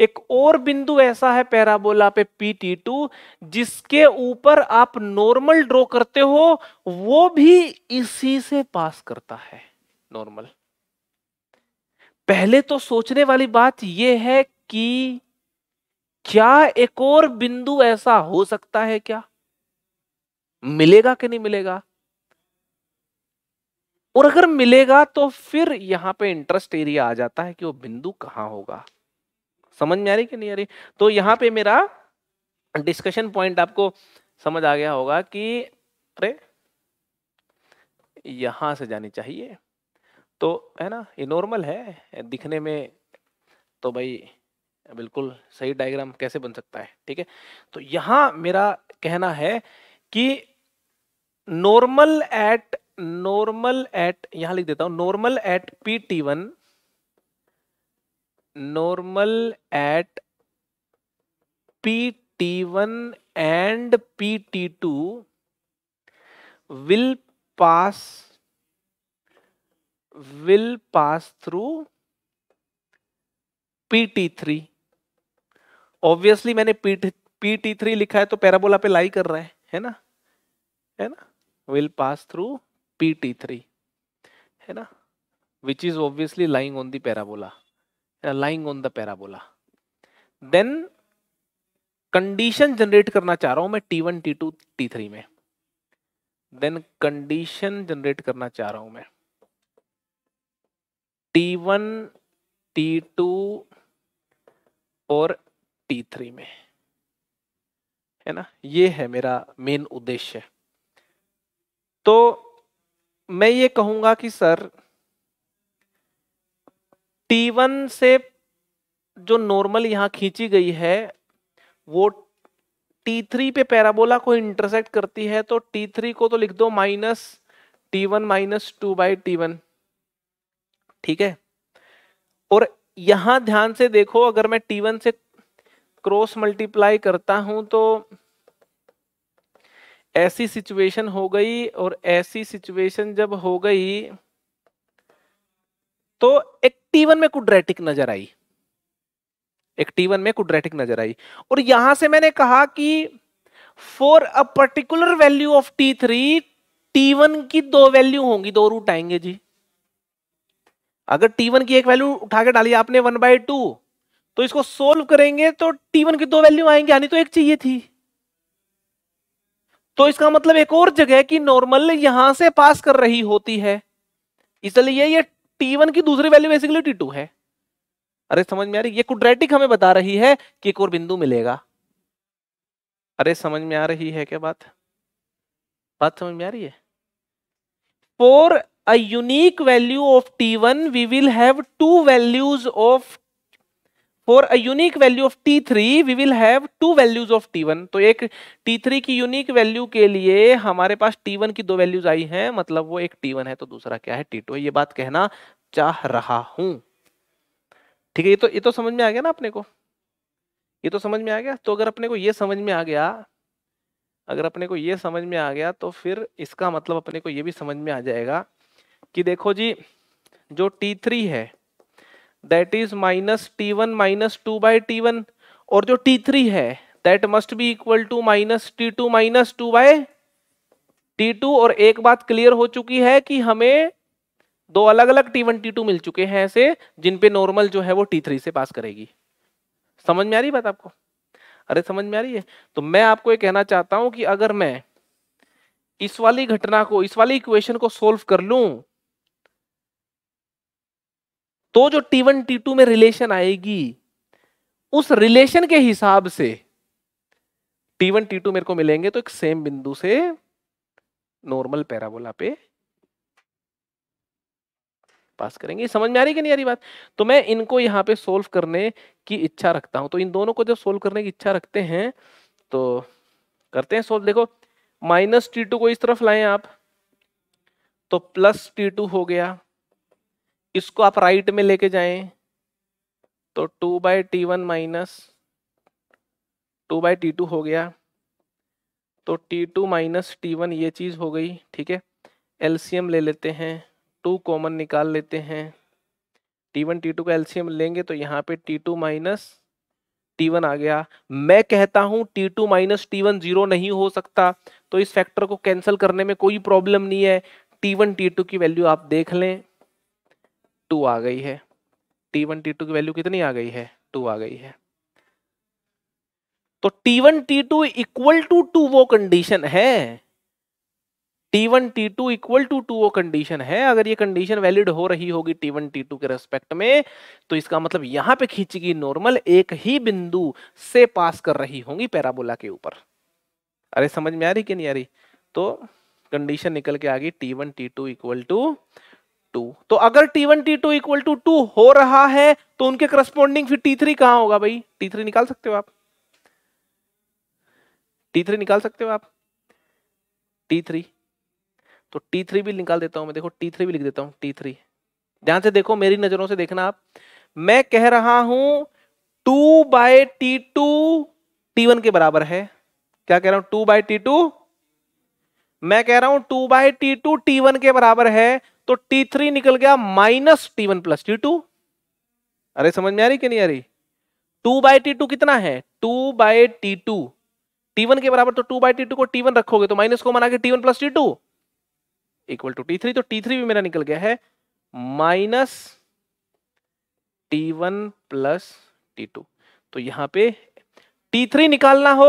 एक और बिंदु ऐसा है पैराबोला पे पी टी टू जिसके ऊपर आप नॉर्मल ड्रॉ करते हो वो भी इसी से पास करता है नॉर्मल पहले तो सोचने वाली बात यह है कि क्या एक और बिंदु ऐसा हो सकता है क्या मिलेगा कि नहीं मिलेगा और अगर मिलेगा तो फिर यहां पे इंटरेस्ट एरिया आ जाता है कि वो बिंदु कहां होगा समझ में आ रही कि नहीं आ रही तो यहां पे मेरा डिस्कशन पॉइंट आपको समझ आ गया होगा कि अरे यहां से जानी चाहिए तो है ना ये नॉर्मल है दिखने में तो भाई बिल्कुल सही डायग्राम कैसे बन सकता है ठीक है तो यहां मेरा कहना है कि नॉर्मल एट नॉर्मल एट यहां लिख देता हूं normal at P T one normal at P T one and P T two will pass will pass through PT3 obviously मैंने PT, थ्री लिखा है तो पैराबोला पे लाई कर रहा है है ना है ना will pass through P T three है ना which is obviously lying on the parabola lying on the parabola then condition generate करना चाह रहा हूं मैं T one T two T three में देन कंडीशन जनरेट करना चाह रहा हूं मैं टी वन टी टू और टी थ्री में है ना ये है मेरा मेन उद्देश्य तो मैं ये कहूंगा कि सर टी वन से जो नॉर्मल यहां खींची गई है वो टी थ्री पे पैराबोला को इंटरसेक्ट करती है तो टी थ्री को तो लिख दो minus T one minus two by T one ठीक है और यहां ध्यान से देखो अगर मैं टी वन से क्रॉस मल्टीप्लाई करता हूं तो ऐसी सिचुएशन हो गई और ऐसी सिचुएशन जब हो गई तो एक टी वन में कुड्रेटिक नजर आई एक टी वन में कुड्रेटिक नजर आई और यहां से मैंने कहा कि for a particular value of T three T one की दो वैल्यू होंगी दो रूट आएंगे जी अगर t1 की एक वैल्यू उठा के डाली आपने वन बाई टू तो इसको सोल्व करेंगे तो t1 की दो वैल्यू आएंगे यानी तो एक चाहिए थी तो इसका मतलब एक और जगह की नॉर्मल यहां से पास कर रही होती है इसलिए ये t1 की दूसरी वैल्यू बेसिकली t2 है अरे समझ में आ रही ये कुड्रेटिक हमें बता रही है कि एक और बिंदु मिलेगा अरे समझ में आ रही है क्या बात बात समझ में आ रही है for a unique value of t1 we will have two values of for a unique value of T three we will have two values of T one तो एक टी थ्री की यूनिक वैल्यू के लिए हमारे पास T one की दो values आई हैं मतलब वो एक टी वन है तो दूसरा क्या है टी टू ये बात कहना चाह रहा हूं ठीक है ये तो ये तो समझ में आ गया ना अपने को ये तो समझ में आ गया तो अगर अपने को ये समझ में आ गया अगर अपने को ये समझ में आ गया तो फिर इसका मतलब अपने को ये भी समझ में आ जाएगा कि देखो जी जो टी थ्री है that is minus T one minus two by T one और जो टी थ्री है that must be equal to minus T2 two minus two by और एक बात क्लियर हो चुकी है कि हमें दो अलग अलग टी वन टी टू मिल चुके हैं ऐसे जिन पे नॉर्मल जो है वो टी थ्री से पास करेगी समझ में आ रही बात आपको अरे समझ में आ रही है तो मैं आपको ये कहना चाहता हूं कि अगर मैं इस वाली घटना को इस वाली इक्वेशन को सोल्व कर लूं तो जो टी वन टी टू में रिलेशन आएगी उस रिलेशन के हिसाब से T1 T2 टी टू मेरे को मिलेंगे तो एक सेम बिंदु से नॉर्मल पैराबोला पे पास करेंगे समझ में आ रही कि नहीं आ रही बात तो मैं इनको यहां पे सोल्व करने की इच्छा रखता हूं तो इन दोनों को जब सोल्व करने की इच्छा रखते हैं तो करते हैं सोल्व देखो माइनस टी टू को इस तरफ लाएं आप तो प्लस टी टू हो गया इसको आप राइट में लेके जाएं तो two by T one minus two by T two हो गया तो T two minus T one ये चीज़ हो गई ठीक है एलसीएम ले लेते हैं टू कॉमन निकाल लेते हैं टी वन टी टू का एलसीएम लेंगे तो यहाँ पे T two minus T one आ गया मैं कहता हूं T two minus T one zero नहीं हो सकता तो इस फैक्टर को कैंसिल करने में कोई प्रॉब्लम नहीं है टी वन टी टू की वैल्यू आप देख लें टू आ गई है टी वन टी टू की वैल्यू कितनी आ गई है टू आ गई है तो T one T two equal to two वो कंडीशन है T one T two equal to two वो कंडीशन है अगर ये कंडीशन वैलिड हो रही होगी टी वन टी टू के रेस्पेक्ट में तो इसका मतलब यहां पे खींचेगी नॉर्मल एक ही बिंदु से पास कर रही होंगी पैराबोला के ऊपर अरे समझ में आ रही कि नहीं आ रही तो कंडीशन निकल के आ गई T one T two equal to two तो अगर T one T two equal to two हो रहा है तो उनके करस्पॉन्डिंग फिर टी थ्री कहां होगा भाई टी थ्री निकाल सकते हो आप टी थ्री निकाल सकते हो आप टी थ्री तो टी थ्री भी निकाल देता हूं मैं देखो टी थ्री भी लिख देता हूं टी थ्री ध्यान से देखो मेरी नजरों से देखना आप मैं कह रहा हूं two by T two T one के बराबर है क्या कह रहा हूं टू बाय टी टू मैं कह रहा हूं two by T two T one के बराबर है तो टी थ्री निकल गया minus T one plus T two अरे समझ में आ रही कि नहीं आ रही टू बाई टी टू कितना है two by T two T one के बराबर तो टू बाई टी टू को टी वन रखोगे तो माइनस को मना के T one plus T two equal to T three तो टी थ्री भी मेरा निकल गया है minus T one plus T two तो यहां पे टी थ्री निकालना हो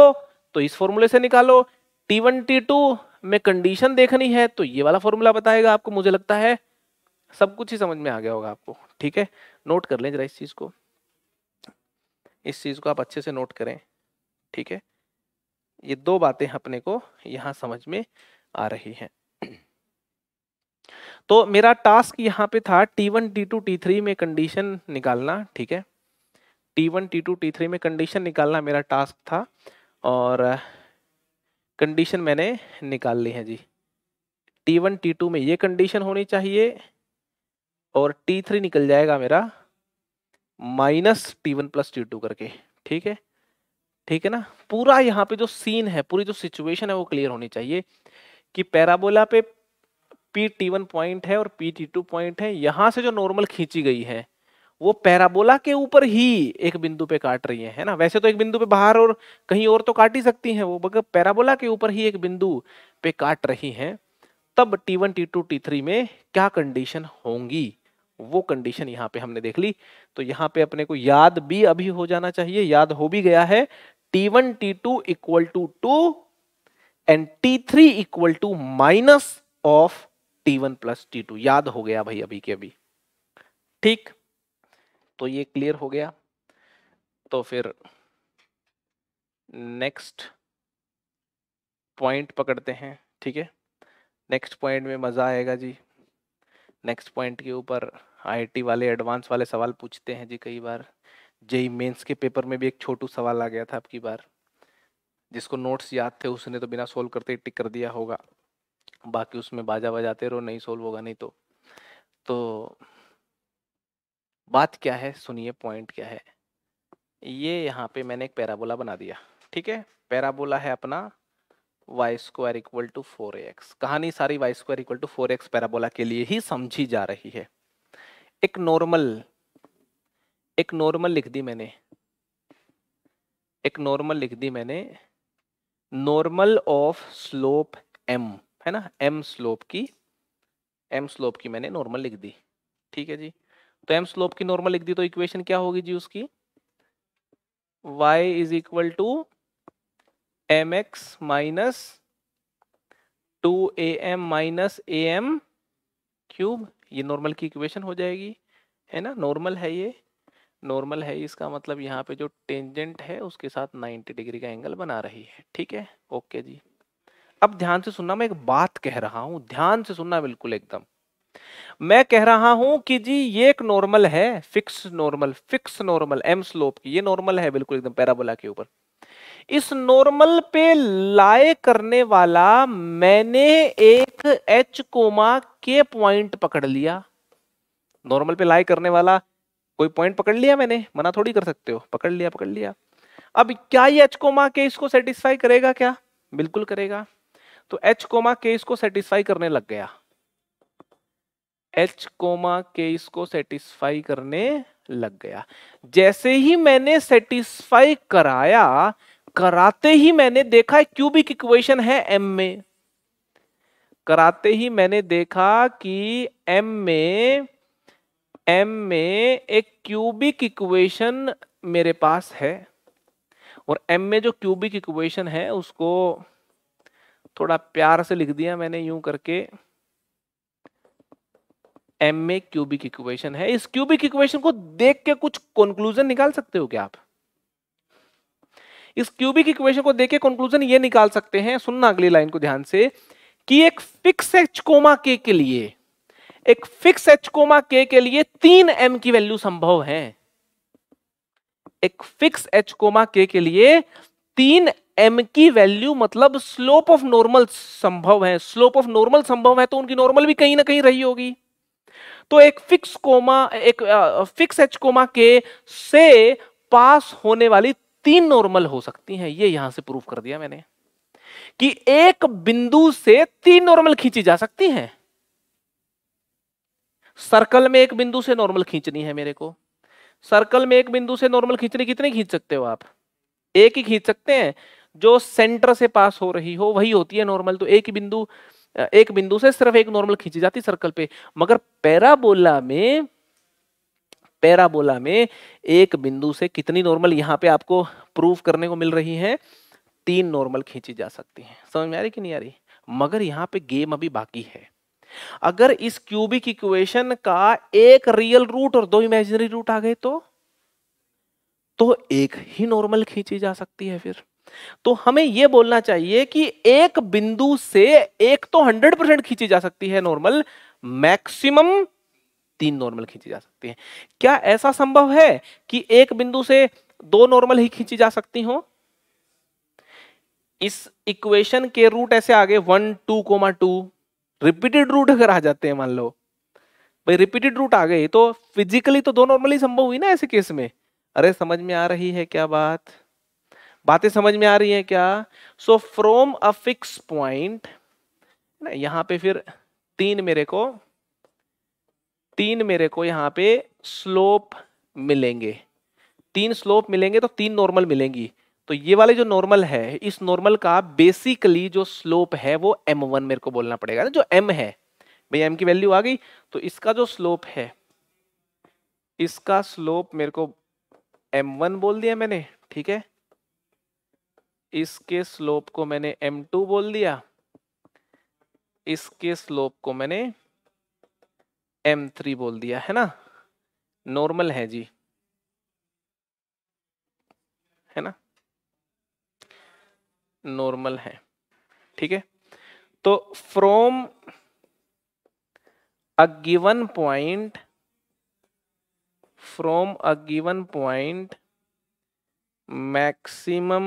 तो इस फॉर्मूले से निकालो टी वन टी टू में कंडीशन देखनी है तो ये वाला फॉर्मूला बताएगा आपको मुझे लगता है सब कुछ ही समझ में आ गया होगा आपको ठीक है नोट कर लें जरा इस चीज़ को इस चीज़ को आप अच्छे से नोट करें ठीक है ये दो बातें अपने को यहाँ समझ में आ रही हैं तो मेरा टास्क यहाँ पे था T one T two T three में कंडीशन निकालना ठीक है T one T two T three में कंडीशन निकालना मेरा टास्क था और कंडीशन मैंने निकाल ली है जी टी वन टी टू में ये कंडीशन होनी चाहिए और टी थ्री निकल जाएगा मेरा minus T one plus T two करके ठीक है ठीक है ना पूरा यहाँ पे जो सीन है पूरी जो सिचुएशन है वो क्लियर होनी चाहिए कि पैराबोला पे पी टी वन पॉइंट है और पी टी टू पॉइंट है यहाँ से जो नॉर्मल खींची गई है वो पैराबोला के ऊपर ही एक बिंदु पे काट रही है है ना वैसे तो एक बिंदु पे बाहर और कहीं और तो काट ही सकती हैं वो मगर पैराबोला के ऊपर ही एक बिंदु पे काट रही हैं तब T1, T2, T3 में क्या कंडीशन होंगी वो कंडीशन यहाँ पे हमने देख ली तो यहाँ पे अपने को याद भी अभी हो जाना चाहिए याद हो भी गया है T1, one T two equal to two and T three equal to minus of T one plus T two याद हो गया भाई अभी के अभी ठीक तो ये क्लियर हो गया तो फिर नेक्स्ट पॉइंट पकड़ते हैं ठीक है नेक्स्ट पॉइंट में मज़ा आएगा जी नेक्स्ट पॉइंट के ऊपर आईआईटी वाले एडवांस वाले सवाल पूछते हैं जी कई बार जेई मेंस e के पेपर में भी एक छोटू सवाल आ गया था आपकी बार जिसको नोट्स याद थे उसने तो बिना सोल्व करते ही टिक कर दिया होगा बाकी उसमें बाजा बजाते रहो नहीं सोल्व होगा नहीं तो तो बात क्या है सुनिए पॉइंट क्या है ये यहाँ पे मैंने एक पैराबोला बना दिया ठीक है पैराबोला है अपना Y square equal to four X कहानी सारी Y square equal to four x parabola के लिए ही समझी जा रही है एक नॉर्मल एक नॉर्मल लिख दी मैंने एक नॉर्मल लिख दी मैंने नॉर्मल ऑफ स्लोप एम है ना एम स्लोप की एम स्लोप की मैंने नॉर्मल लिख दी ठीक है जी तो एम स्लोप की नॉर्मल लिख दी तो इक्वेशन क्या होगी जी उसकी y is equal to M x minus two A M minus A M cube ये नॉर्मल की इक्वेशन हो जाएगी है ना नॉर्मल है ये नॉर्मल है इसका मतलब यहाँ पे जो टेंजेंट है उसके साथ 90 डिग्री का एंगल बना रही है ठीक है ओके जी अब ध्यान से सुनना मैं एक बात कह रहा हूँ ध्यान से सुनना बिल्कुल एकदम मैं कह रहा हूं कि जी ये एक नॉर्मल है fix normal fix normal M slope की ये नॉर्मल है बिल्कुल एकदम पैराबोला के ऊपर इस नॉर्मल पे लाए करने वाला मैंने एक एच कोमा के पॉइंट पकड़ लिया नॉर्मल पे लाए करने वाला कोई पॉइंट पकड़ लिया मैंने मना थोड़ी कर सकते हो पकड़ लिया पकड़ लिया अब क्या ये एच कोमा के इसको सेटिस्फाई करेगा क्या बिल्कुल करेगा तो एच कोमा के इसको सेटिस्फाई करने लग गया एच कोमा के इसको सेटिस्फाई करने लग गया जैसे ही मैंने सेटिस्फाई कराया कराते ही मैंने देखा क्यूबिक इक्वेशन है एम में कराते ही मैंने देखा कि एम में एम में एक क्यूबिक इक्वेशन मेरे पास है और एम में जो क्यूबिक इक्वेशन है उसको थोड़ा प्यार से लिख दिया मैंने यूं करके एम ए क्यूबिक इक्वेशन है इस क्यूबिक इक्वेशन को देख के कुछ कंक्लूजन निकाल सकते हो क्या आप इस क्यूबिक इक्वेशन को देख के कंक्लूजन ये निकाल सकते हैं सुनना अगली लाइन को ध्यान से कि एक फिक्स एच कोमा के के लिए एक फिक्स एच कोमा के के लिए तीन एम की वैल्यू संभव है एक फिक्स एच कोमा के के लिए तीन एम की वैल्यू मतलब स्लोप ऑफ नॉर्मल संभव है स्लोप ऑफ नॉर्मल संभव है तो उनकी नॉर्मल भी कहीं ना कहीं रही होगी तो एक फिक्स कोमा एक फिक्स एच कोमा के से पास होने वाली तीन नॉर्मल हो सकती हैं ये यहां से प्रूव कर दिया मैंने कि एक बिंदु से तीन नॉर्मल खींची जा सकती हैं सर्कल में एक बिंदु से नॉर्मल खींचनी है मेरे को सर्कल में एक बिंदु से नॉर्मल खींचने कितने खींच सकते हो आप एक ही खींच सकते हैं जो सेंटर से पास हो रही हो वही होती है नॉर्मल तो एक ही बिंदु एक बिंदु से सिर्फ एक नॉर्मल खींची जाती सर्कल पे मगर पैराबोला में पैराबोला में एक बिंदु से कितनी नॉर्मल यहाँ पे आपको प्रूफ करने को मिल रही है तीन नॉर्मल खींची जा सकती है समझ में आ रही कि नहीं आ रही मगर यहाँ पे गेम अभी बाकी है अगर इस क्यूबिक इक्वेशन का एक रियल रूट और दो इमेजिनरी रूट आ गए तो तो एक ही नॉर्मल खींची जा सकती है फिर तो हमें यह बोलना चाहिए कि एक बिंदु से एक तो हंड्रेड परसेंट खींची जा सकती है नॉर्मल मैक्सिमम तीन नॉर्मल खींची जा सकती है क्या ऐसा संभव है कि एक बिंदु से दो नॉर्मल ही खींची जा सकती हो इस इक्वेशन के रूट ऐसे आगे one two comma two repeated root अगर आ जाते हैं मान लो भाई रिपीटेड रूट आ गए तो फिजिकली तो दो नॉर्मल ही संभव हुई ना ऐसे केस में अरे समझ में आ रही है क्या बात बातें समझ में आ रही हैं क्या so from a fix point ना यहाँ पे फिर तीन मेरे को तीन मेरे को यहां पे स्लोप मिलेंगे तीन स्लोप मिलेंगे तो तीन नॉर्मल मिलेंगी तो ये वाले जो नॉर्मल है इस नॉर्मल का बेसिकली जो स्लोप है वो एम वन मेरे को बोलना पड़ेगा ना जो एम है भैया एम की वैल्यू आ गई तो इसका जो स्लोप है इसका स्लोप मेरे को एम वन बोल दिया मैंने ठीक है इसके स्लोप को मैंने m2 बोल दिया इसके स्लोप को मैंने m3 बोल दिया है ना नॉर्मल है जी है ना नॉर्मल है ठीक है तो from a given point from a given point maximum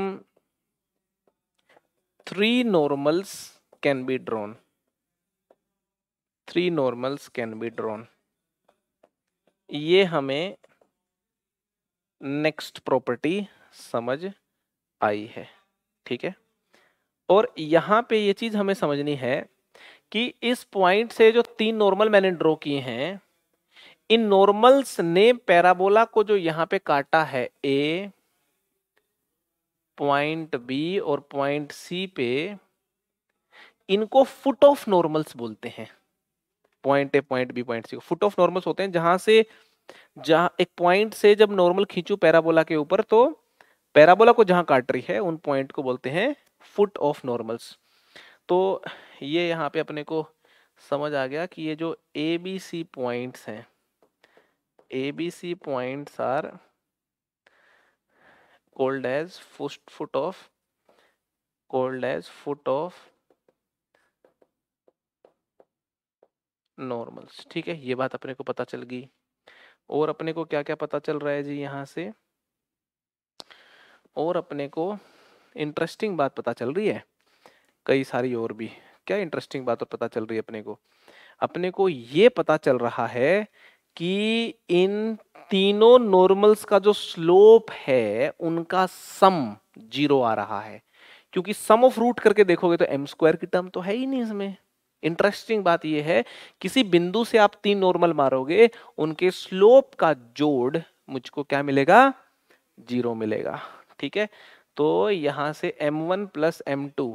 three normals can be drawn three normals can be drawn ये हमें नेक्स्ट प्रॉपर्टी समझ आई है ठीक है और यहाँ पे ये चीज़ हमें समझनी है कि इस पॉइंट से जो तीन नॉर्मल मैंने ड्रॉ किए हैं इन नॉर्मल्स ने पैराबोला को जो यहाँ पे काटा है ए पॉइंट बी और पॉइंट सी पे इनको फुट ऑफ नॉर्मल्स बोलते हैं point A point B point C foot of normals होते हैं जहां से जहाँ एक पॉइंट से जब नॉर्मल खींचू पैराबोला के ऊपर तो पैराबोला को जहां काट रही है उन पॉइंट को बोलते हैं फुट ऑफ नॉर्मल्स तो ये यहाँ पे अपने को समझ आ गया कि ये जो ए बी सी पॉइंट्स हैं A B C points are called as first foot of called as foot of normals ठीक है ये बात अपने को पता चल गई और अपने को क्या क्या पता चल रहा है जी यहाँ से और अपने को इंटरेस्टिंग बात पता चल रही है कई सारी और भी क्या इंटरेस्टिंग बात और पता चल रही है अपने को अपने को ये पता चल रहा है कि इन तीनों नॉर्मल्स का जो स्लोप है उनका सम जीरो आ रहा है क्योंकि सम ऑफ रूट करके देखोगे तो एम स्क्वायर की टर्म तो है ही नहीं इसमें इंटरेस्टिंग बात यह है किसी बिंदु से आप तीन नॉर्मल मारोगे उनके स्लोप का जोड़ मुझको क्या मिलेगा जीरो मिलेगा ठीक है तो यहां से m1 one plus M two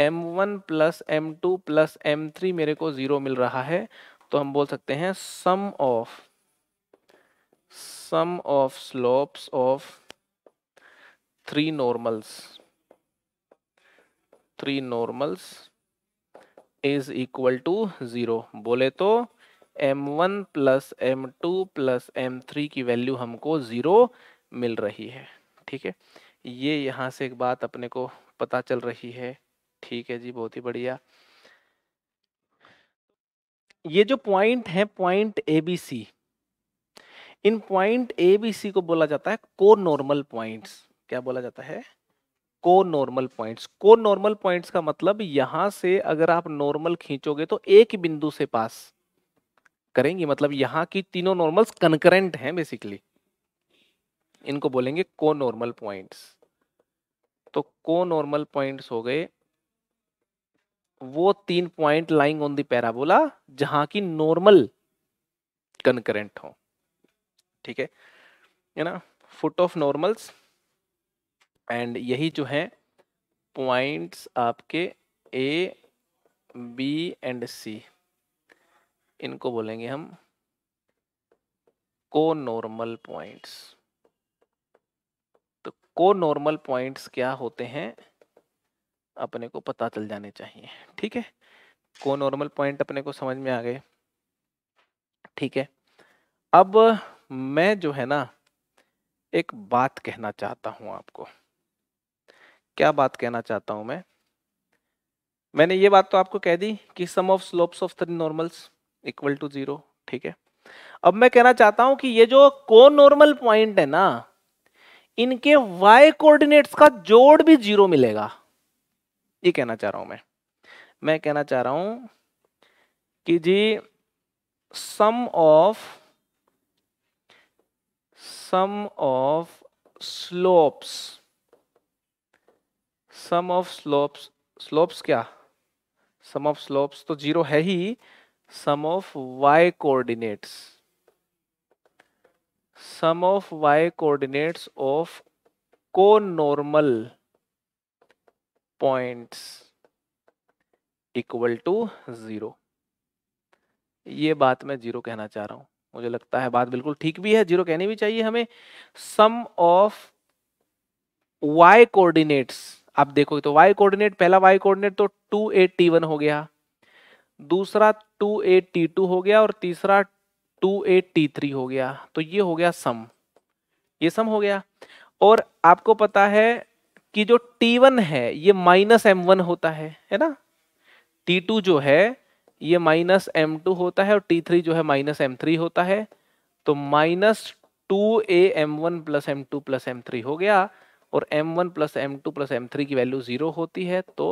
M one plus M two plus M three मेरे को जीरो मिल रहा है तो हम बोल सकते हैं sum of sum of slopes of three normals three normals is equal to zero बोले तो m1 one plus M two plus M की वैल्यू हमको ज़ीरो मिल रही है ठीक है ये यहां से एक बात अपने को पता चल रही है ठीक है जी बहुत ही बढ़िया ये जो पॉइंट है पॉइंट ए बी सी इन पॉइंट ए बी सी को बोला जाता है को नॉर्मल पॉइंट्स क्या बोला जाता है को नॉर्मल पॉइंट्स को नॉर्मल पॉइंट्स का मतलब यहां से अगर आप नॉर्मल खींचोगे तो एक बिंदु से पास करेंगे मतलब यहां की तीनों नॉर्मल्स कंकरेंट हैं बेसिकली इनको बोलेंगे को नॉर्मल पॉइंट्स तो को नॉर्मल पॉइंट्स हो गए वो तीन point lying on the parabola जहां की नॉर्मल कंकरेंट हो ठीक है है ना फुट ऑफ नॉर्मल्स एंड यही जो है पॉइंट्स आपके ए बी एंड सी इनको बोलेंगे हम को नॉर्मल पॉइंट्स तो को नॉर्मल पॉइंट्स क्या होते हैं अपने को पता चल जाने चाहिए ठीक है को नॉर्मल पॉइंट अपने को समझ में आ गए ठीक है अब मैं जो है ना एक बात कहना चाहता हूं आपको क्या बात कहना चाहता हूं मैं मैंने ये बात तो आपको कह दी कि sum of slopes of three normals equal to zero ठीक है अब मैं कहना चाहता हूं कि ये जो को नॉर्मल पॉइंट है ना इनके y कोऑर्डिनेट्स का जोड़ भी जीरो मिलेगा ये कहना चाह रहा हूं मैं मैं कहना चाह रहा हूं कि जी sum of sum of slopes sum of slopes slopes क्या सम ऑफ स्लोप्स तो जीरो है ही sum of Y coordinates sum of Y coordinates of को normal points equal to zero ये बात मैं जीरो कहना चाह रहा हूं मुझे लगता है बात बिल्कुल ठीक भी है जीरो कहने भी चाहिए हमें सम ऑफ वाई कोऑर्डिनेट्स आप देखोगे तो वाई कोऑर्डिनेट पहला वाई कोऑर्डिनेट तो टू ए टी वन हो गया दूसरा टू ए टी टू हो गया और तीसरा टू ए टी थ्री हो गया तो ये हो गया सम ये सम हो गया और आपको पता है कि जो टी वन है ये माइनस एम वन होता है है ना टी टू जो है ये माइनस एम टू होता है और टी थ्री जो है माइनस एम थ्री होता है तो माइनस टू ए m one plus M two plus M three हो गया और m one plus M two plus M three की वैल्यू जीरो होती है तो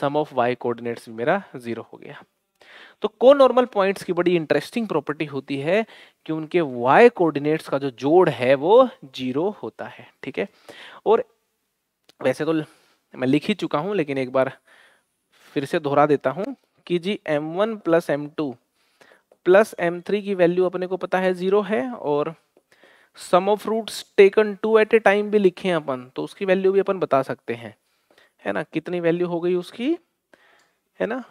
सम ऑफ वाई कोऑर्डिनेट्स मेरा जीरो हो गया तो को नॉर्मल पॉइंट्स की बड़ी इंटरेस्टिंग प्रॉपर्टी होती है कि उनके वाई कोऑर्डिनेट्स का जो जोड़ है वो जीरो होता है ठीक है और वैसे तो मैं लिख ही चुका हूं लेकिन एक बार फिर से दोहरा देता हूं कि जी m one plus M two plus M three की वैल्यू अपने को पता है जीरो है और sum of roots taken two at a time भी लिखे हैं अपन तो उसकी वैल्यू भी अपन बता सकते हैं है ना कितनी वैल्यू हो गई उसकी है ना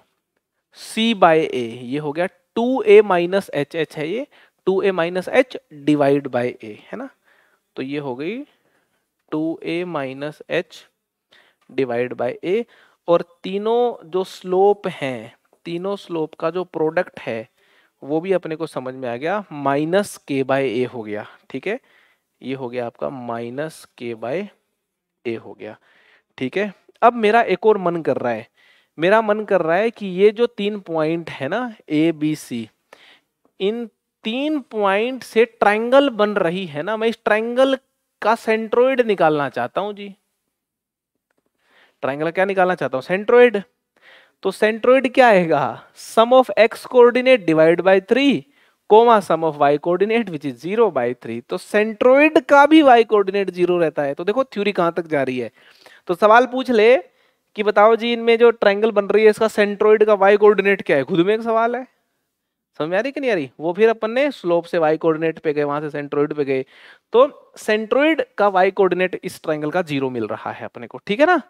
सी बाय ए ये हो गया two a minus h h है ये two a minus h divide by a है ना तो ये हो गई two a minus h divide by a और तीनों जो स्लोप हैं तीनों स्लोप का जो प्रोडक्ट है वो भी अपने को समझ में आ गया माइनस के बाय ए हो गया ठीक है ये हो गया आपका माइनस के बाय ए हो गया ठीक है अब मेरा एक और मन कर रहा है मेरा मन कर रहा है कि ये जो तीन पॉइंट है ना ए बी सी इन तीन पॉइंट से ट्रायंगल बन रही है ना मैं इस ट्रायंगल का सेंट्रोइड निकालना चाहता हूं जी ट्रायंगल क्या निकालना चाहता हूं सेंट्रोइड तो सेंट्रोइड क्या आएगा sum of x coordinate divide by three comma sum of y coordinate which is zero by three तो सेंट्रोइड का भी वाई कोऑर्डिनेट जीरो रहता है तो देखो थ्योरी कहां तक जा रही है तो सवाल पूछ ले कि बताओ जी इनमें जो ट्रायंगल बन रही है इसका सेंट्रोइड का वाई कोऑर्डिनेट क्या है खुद में एक सवाल है समझ आ रही कि नहीं आ रही वो फिर अपन ने स्लोप से वाई कोऑर्डिनेट पे गए वहां से सेंट्रोइड पे गए तो सेंट्रोइड का वाई कोऑर्डिनेट इस ट्रायंगल का जीरो मिल रहा है अपने को ठीक है ना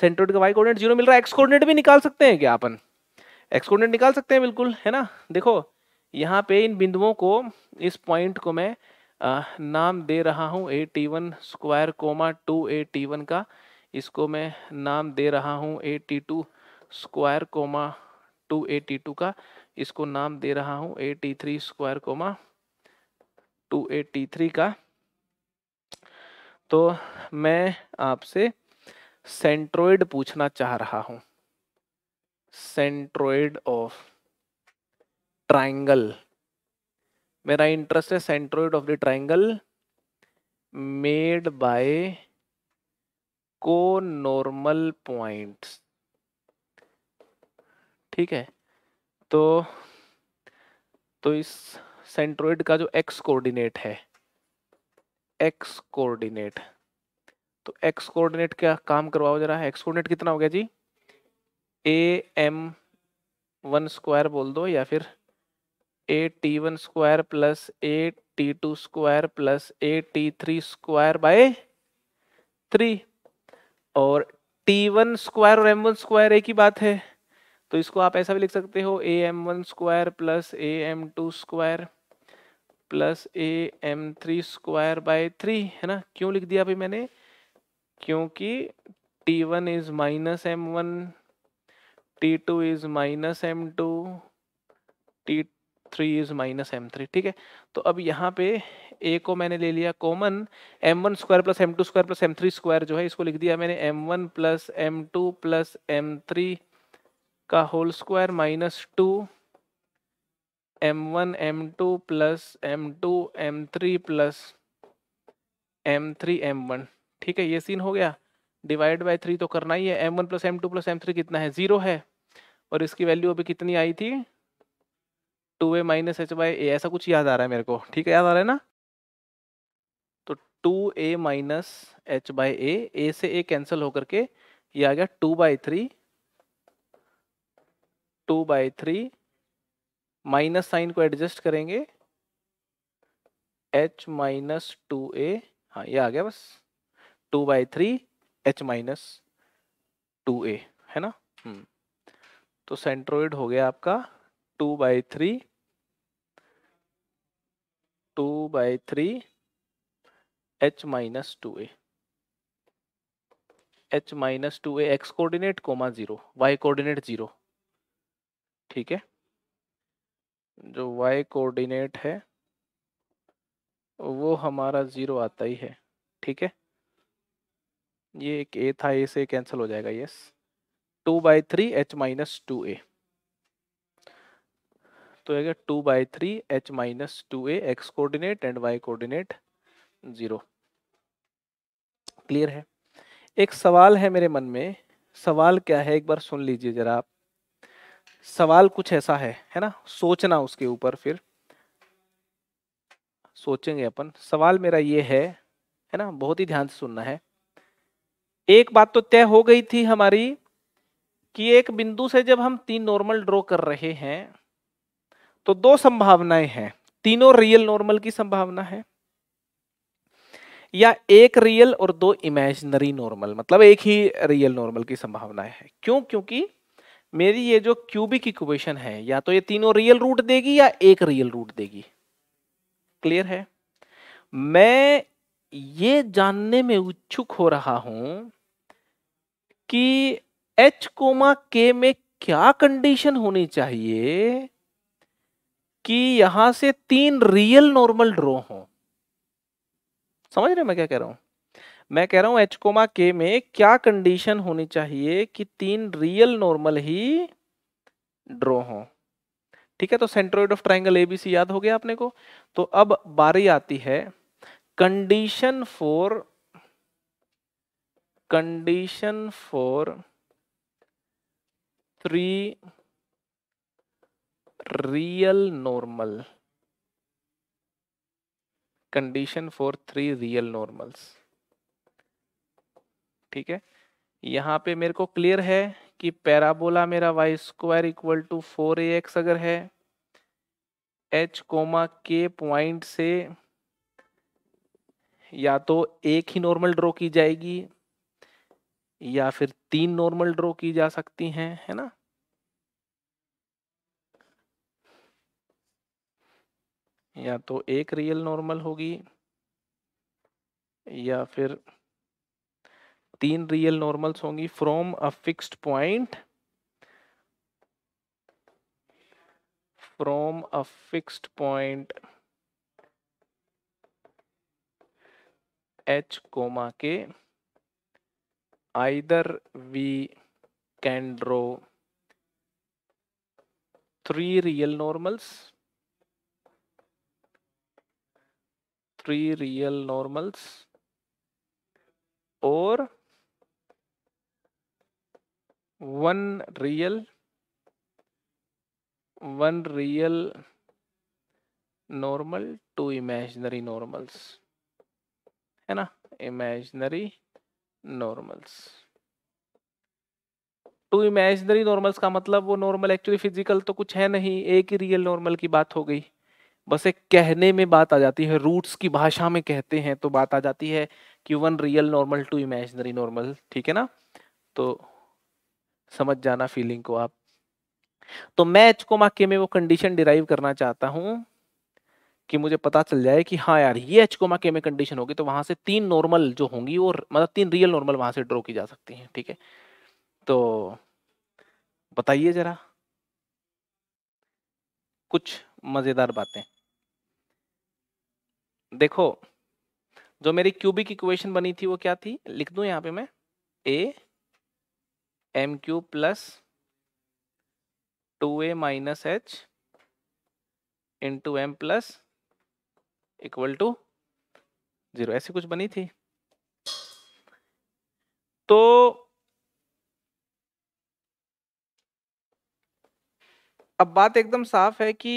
सेंट्रोइड का वाई कोऑर्डिनेट जीरो मिल रहा है एक्स कोऑर्डिनेट भी निकाल सकते हैं क्या अपन एक्स कोऑर्डिनेट निकाल सकते हैं बिल्कुल है ना देखो यहाँ पे इन बिंदुओं को इस पॉइंट को मैं आ, नाम दे रहा हूँ a T one square comma two A T one का इसको मैं नाम दे रहा हूँ a t two square comma two A t two का इसको नाम दे रहा हूँ a t three square comma two A t three का तो मैं आपसे सेंट्रोइड पूछना चाह रहा हूं सेंट्रोइड ऑफ ट्राइंगल मेरा इंटरेस्ट है centroid of the triangle made by को नॉर्मल पॉइंट्स ठीक है तो तो इस सेंट्रोइड का जो एक्स कोऑर्डिनेट है एक्स कोऑर्डिनेट तो एक्स कोऑर्डिनेट का काम करवाओ जरा एक्स कोऑर्डिनेट कितना हो गया जी ए एम वन स्क्वायर बोल दो या फिर a T one square plus A t two square plus A t three square by three और टी वन स्क्वायर और एम वन स्क्वायर एक ही बात है तो इसको आप ऐसा भी लिख सकते हो a m one square plus a m two square plus a m three square by three है ना क्यों लिख दिया भाई मैंने क्योंकि T one is minus m one T two is minus m two T three is minus m three ठीक है तो अब यहाँ पे ए को मैंने ले लिया common m one square plus M two square plus M three square जो है इसको लिख दिया मैंने m one plus M two plus M three का whole square minus two M one m two plus M two m three plus M three m one ठीक है ये सीन हो गया डिवाइड बाय थ्री तो करना ही है m one plus M two plus M three कितना है जीरो है और इसकी वैल्यू अभी कितनी आई थी two a minus h by a ऐसा कुछ याद आ रहा है मेरे को ठीक है याद आ रहा है ना तो two a minus h by a a से ए कैंसिल होकर के ये आ गया two by three two by three minus sign को एडजस्ट करेंगे एच माइनस टू ए हाँ ये आ गया बस two by three h minus two a है ना हम्म। तो सेंट्रोइड हो गया आपका two by three two by three h minus two a h minus two a x coordinate coma zero y coordinate zero ठीक है जो वाई कोऑर्डिनेट है वो हमारा जीरो आता ही है ठीक है ये एक ए था ए से कैंसिल हो जाएगा yes two by three h minus two ए तो है two by three h minus two a x coordinate and y coordinate zero clear है एक सवाल है मेरे मन में सवाल क्या है एक बार सुन लीजिए जरा आप सवाल कुछ ऐसा है है ना सोचना उसके ऊपर फिर सोचेंगे अपन सवाल मेरा ये है है ना बहुत ही ध्यान से सुनना है एक बात तो तय हो गई थी हमारी कि एक बिंदु से जब हम तीन नॉर्मल ड्रॉ कर रहे हैं तो दो संभावनाएं हैं तीनों रियल नॉर्मल की संभावना है या एक रियल और दो इमेजिनरी नॉर्मल मतलब एक ही रियल नॉर्मल की संभावना है क्यों क्योंकि मेरी ये जो क्यूबिक इक्वेशन है या तो ये तीनों रियल रूट देगी या एक रियल रूट देगी क्लियर है मैं ये जानने में उत्सुक हो रहा हूं कि एच कोमा के में क्या कंडीशन होनी चाहिए कि यहां से तीन रियल नॉर्मल ड्रॉ हो समझ रहे मैं क्या कह रहा हूं मैं कह रहा हूं एच कोमा के में क्या कंडीशन होनी चाहिए कि तीन रियल नॉर्मल ही ड्रॉ हो ठीक है तो सेंट्रोइड ऑफ ट्राइंगल एबीसी याद हो गया आपने को तो अब बारी आती है condition for condition for three real normal condition for three real normals ठीक है यहां पे मेरे को क्लियर है कि पैराबोला मेरा y square equal to four A x अगर है एच कोमा के पॉइंट से या तो एक ही नॉर्मल ड्रॉ की जाएगी या फिर तीन नॉर्मल ड्रॉ की जा सकती हैं है ना या तो एक रियल नॉर्मल होगी या फिर तीन रियल नॉर्मल्स होंगी from a fixed point from a fixed point h comma k either we can draw three real normals three real normals or one real one real normal two imaginary normals है ना imaginary normals two imaginary normals का मतलब वो normal actually physical तो कुछ है नहीं एक ही रियल नॉर्मल की बात हो गई बस एक कहने में बात आ जाती है रूट्स की भाषा में कहते हैं तो बात आ जाती है कि one real normal two imaginary normal ठीक है ना तो समझ जाना फीलिंग को आप तो मैं एच कोमा के में वो कंडीशन डिराइव करना चाहता हूँ कि मुझे पता चल जाए कि हाँ यार ये एच कोमा के में कंडीशन होगी तो वहाँ से तीन नॉर्मल जो होंगी वो मतलब तीन रियल नॉर्मल वहाँ से ड्रॉ की जा सकती हैं ठीक है तो बताइए ज़रा कुछ मज़ेदार बातें देखो जो मेरी क्यूबिक इक्वेशन बनी थी वो क्या थी लिख दूँ यहाँ पे मैं a m cube plus two a minus h into m plus equal to zero ऐसी कुछ बनी थी तो अब बात एकदम साफ है कि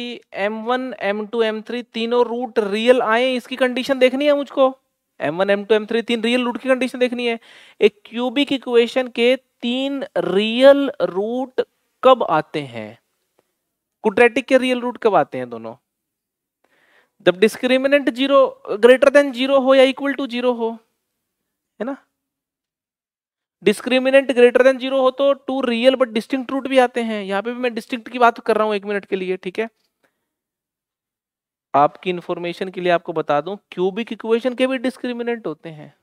m1, m2, m3 तीनों रूट रियल आए इसकी कंडीशन देखनी है मुझको m1, m2, m3 तीन रियल रूट की कंडीशन देखनी है एक क्यूबिक इक्वेशन के तीन रियल रूट कब आते हैं कुट्रेटिक के रियल रूट कब आते हैं दोनों जब discriminant zero greater than zero हो या इक्वल टू जीरो हो है ना डिस्क्रिमिनेंट ग्रेटर देन जीरो हो तो two real but distinct root भी आते हैं यहां पे भी मैं डिस्टिंक्ट की बात कर रहा हूं एक मिनट के लिए ठीक है आपकी इंफॉर्मेशन के लिए आपको बता दूं क्यूबिक इक्वेशन के भी डिस्क्रिमिनेंट होते हैं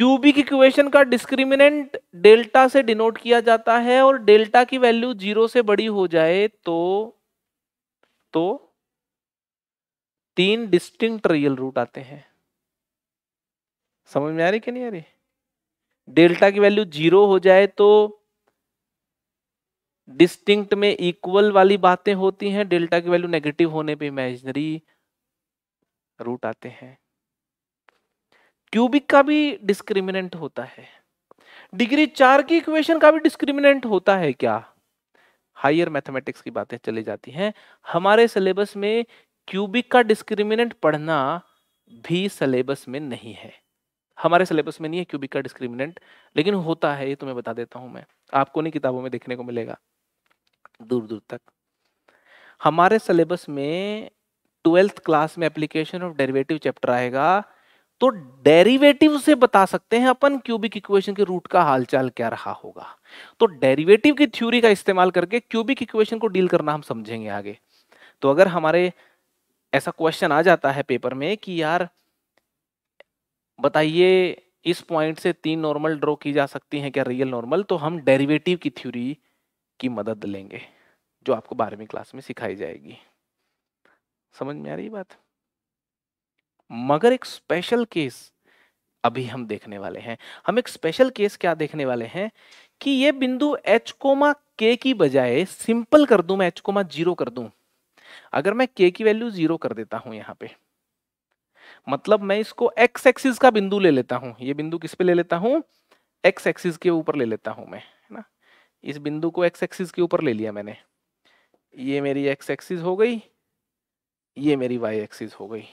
क्यूबिक इक्वेशन का डिस्क्रिमिनेंट डेल्टा से डिनोट किया जाता है और डेल्टा की वैल्यू जीरो से बड़ी हो जाए तो तो तीन डिस्टिंक्ट रियल रूट आते हैं समझ में आ रही कि नहीं आ रही डेल्टा की वैल्यू जीरो हो जाए तो डिस्टिंक्ट में इक्वल वाली बातें होती हैं डेल्टा की वैल्यू नेगेटिव होने पे इमेजिनरी रूट आते हैं क्यूबिक का भी डिस्क्रिमिनेंट होता है डिग्री चार की इक्वेशन का भी डिस्क्रिमिनेंट होता है क्या हायर मैथमेटिक्स की बातें चली जाती हैं हमारे सिलेबस में क्यूबिक का डिस्क्रिमिनेंट पढ़ना भी सिलेबस में नहीं है हमारे सिलेबस में नहीं है क्यूबिक का डिस्क्रिमिनेंट लेकिन होता है ये तुम्हें तो बता देता हूं मैं आपको नहीं किताबों में देखने को मिलेगा दूर दूर तक हमारे सिलेबस में ट्वेल्थ क्लास में एप्लीकेशन ऑफ डेरिवेटिव चैप्टर आएगा तो डेरिवेटिव से बता सकते हैं अपन क्यूबिक इक्वेशन के रूट का हालचाल क्या रहा होगा तो डेरिवेटिव की थ्योरी का इस्तेमाल करके क्यूबिक इक्वेशन को डील करना हम समझेंगे आगे तो अगर हमारे ऐसा क्वेश्चन आ जाता है पेपर में कि यार बताइए इस पॉइंट से तीन नॉर्मल ड्रॉ की जा सकती हैं क्या रियल नॉर्मल तो हम डेरिवेटिव की थ्योरी की मदद लेंगे जो आपको बारहवीं क्लास में सिखाई जाएगी समझ में आ रही बात मगर एक स्पेशल केस अभी हम देखने वाले हैं हम एक स्पेशल केस क्या देखने वाले हैं कि ये बिंदु एच कोमा के की बजाय सिंपल कर दूं मैं एच कोमा जीरो कर दूं अगर मैं के की वैल्यू जीरो कर देता हूं यहां पे मतलब मैं इसको एक्स एक्सिस का बिंदु ले लेता हूं ये बिंदु किस पे ले लेता हूं एक्स एक्सिस के ऊपर ले लेता हूं मैं है ना इस बिंदु को एक्स एक्सिस के ऊपर ले लिया मैंने ये मेरी एक्स एक्सिस हो गई ये मेरी वाई एक्सिस हो गई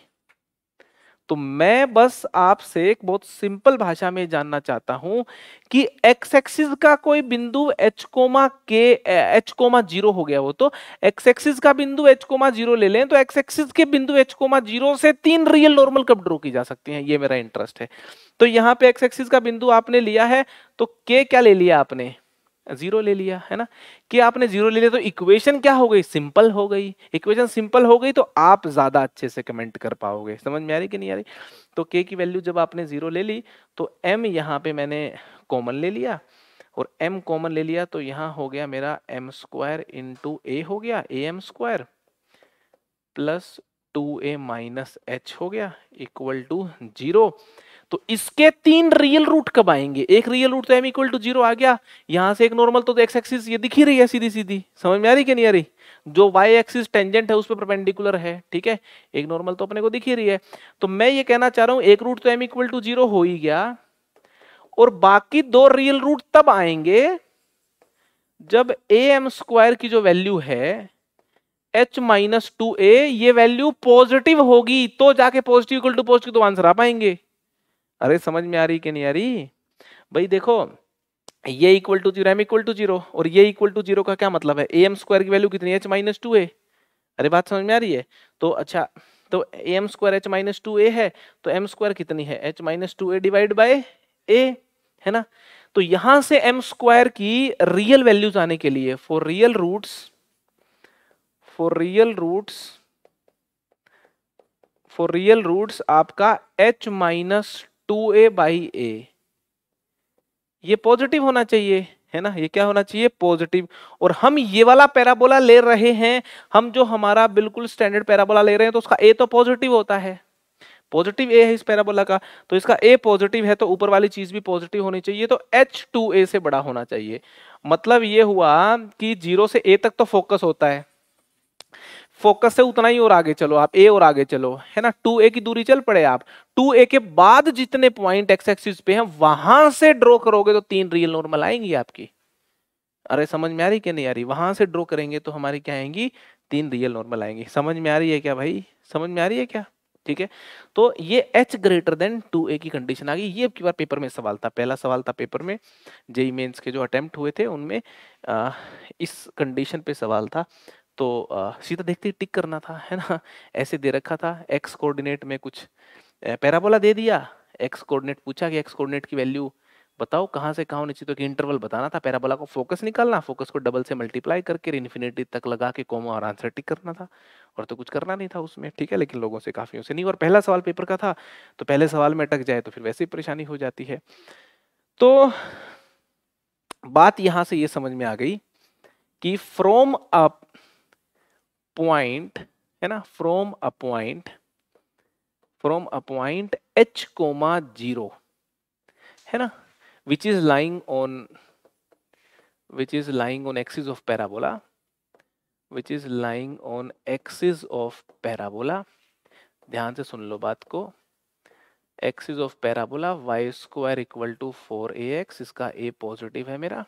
तो मैं बस आपसे एक बहुत सिंपल भाषा में जानना चाहता हूं कि एक्स एक्सिस का कोई बिंदु h comma k h comma zero हो गया वो तो एक्स एक्सिस का बिंदु एच कोमा जीरो ले लें तो एक्स एक्सिस के बिंदु एच कोमा जीरो से तीन रियल नॉर्मल कब ड्रो की जा सकती हैं ये मेरा इंटरेस्ट है तो यहां पे एक्स एक्सिस का बिंदु आपने लिया है तो के क्या ले लिया आपने जीरो ले लिया है ना कि आपने जीरो ले लिया तो इक्वेशन क्या हो गई सिंपल हो गई इक्वेशन सिंपल हो गई तो आप ज्यादा अच्छे से कमेंट कर पाओगे समझ में आ रही कि नहीं आ रही तो के की वैल्यू जब आपने जीरो ले ली तो एम यहाँ पे मैंने कॉमन ले लिया और एम कॉमन ले लिया तो यहाँ हो गया मेरा एम स्क्वायर इंटू ए हो गया a m square plus two a minus h हो गया इक्वल टू जीरो तो इसके तीन रियल रूट कब आएंगे एक रियल रूट तो एम इक्वल टू जीरो आ गया यहां से एक नॉर्मल तो एक्स एक्सिस ये दिख ही रही है सीधी सीधी समझ में आ रही कि नहीं आ रही जो वाई एक्सिस टेंजेंट है उस पर परपेंडिकुलर है ठीक है एक नॉर्मल तो अपने को दिख ही रही है तो मैं ये कहना चाह रहा हूं एक रूट तो एम इक्वल टू जीरो हो ही गया और बाकी दो रियल रूट तब आएंगे जब ए एम स्क्वायर की जो वैल्यू है एच माइनस टू ए ये वैल्यू पॉजिटिव होगी तो जाके पॉजिटिव इक्वल टू पॉजिटिव तो आंसर आ पाएंगे अरे समझ में आ रही कि नहीं आ रही भाई देखो ये equal to zero m equal to zero और ये इक्वल टू जीरो का क्या मतलब है ए एम स्क्वायर की वैल्यू कितनी एच माइनस टू ए अरे बात समझ में आ रही है तो अच्छा तो a m square h minus two a है तो एम स्क्वायर कितनी है h minus two a divide by a है ना तो यहां से एम स्क्वायर की रियल वैल्यूज आने के लिए for real roots for real roots for real roots आपका h minus two a by a ये पॉजिटिव होना चाहिए है ना ये क्या होना चाहिए पॉजिटिव और हम ये वाला पैराबोला ले रहे हैं हम जो हमारा बिल्कुल स्टैंडर्ड पैराबोला ले रहे हैं तो उसका ए तो पॉजिटिव होता है पॉजिटिव ए है इस पैराबोला का तो इसका ए पॉजिटिव है तो ऊपर वाली चीज भी पॉजिटिव होनी चाहिए तो एच टू ए से बड़ा होना चाहिए मतलब ये हुआ कि जीरो से ए तक तो फोकस होता है फोकस से उतना ही और आगे चलो आप ए और आगे चलो है ना टू ए की दूरी चल पड़े आप टू ए के बाद जितने पॉइंट एक्स एक्सिस पे हैं वहां से ड्रॉ करोगे तो तीन रियल नॉर्मल आएंगी आपकी अरे समझ में आ रही क्या नहीं आ रही वहां से ड्रॉ करेंगे तो हमारी क्या आएंगी तीन रियल नॉर्मल आएंगी समझ में आ रही है क्या भाई समझ में आ रही है क्या ठीक है तो ये h greater than two a की कंडीशन आ गई ये आपकी बार पेपर में सवाल था पहला सवाल था पेपर में जेई मेन्स के जो अटेम्प्ट हुए थे उनमें इस कंडीशन पे सवाल था तो सीधा देखते ही टिक करना था है ना ऐसे दे रखा था एक्स कोऑर्डिनेट में कुछ पैराबोला दे दिया एक्स कोऑर्डिनेट पूछा कि एक्स कोऑर्डिनेट की वैल्यू बताओ कहाँ से कहाँ होनी चाहिए तो इंटरवल बताना था पैराबोला को फोकस निकालना फोकस को डबल से मल्टीप्लाई करके इन्फिनिटी तक लगा के कोमा और आंसर टिक करना था और तो कुछ करना नहीं था उसमें ठीक है लेकिन लोगों से काफ़ी उसे नहीं और पहला सवाल पेपर का था तो पहले सवाल में अटक जाए तो फिर वैसे ही परेशानी हो जाती है तो बात यहाँ से ये समझ में आ गई कि फ्रॉम अप पॉइंट है ना from a point from a point h comma zero है ना which is lying on which is lying on axis of parabola which is lying on axis of parabola ध्यान से सुन लो बात को axis of parabola Y square equal to four A x इसका a positive है मेरा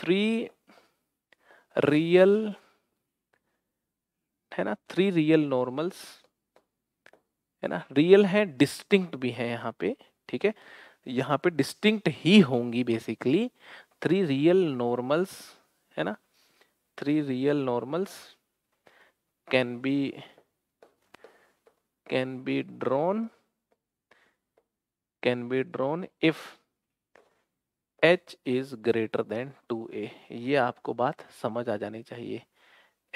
थ्री रियल है ना थ्री रियल नॉर्मल्स है ना रियल है डिस्टिंक्ट भी है यहाँ पे ठीक है यहाँ पे डिस्टिंक्ट ही होंगी बेसिकली थ्री रियल नॉर्मल्स है ना three real normals can be can be drawn can be drawn if h is greater than two a ये आपको बात समझ आ जानी चाहिए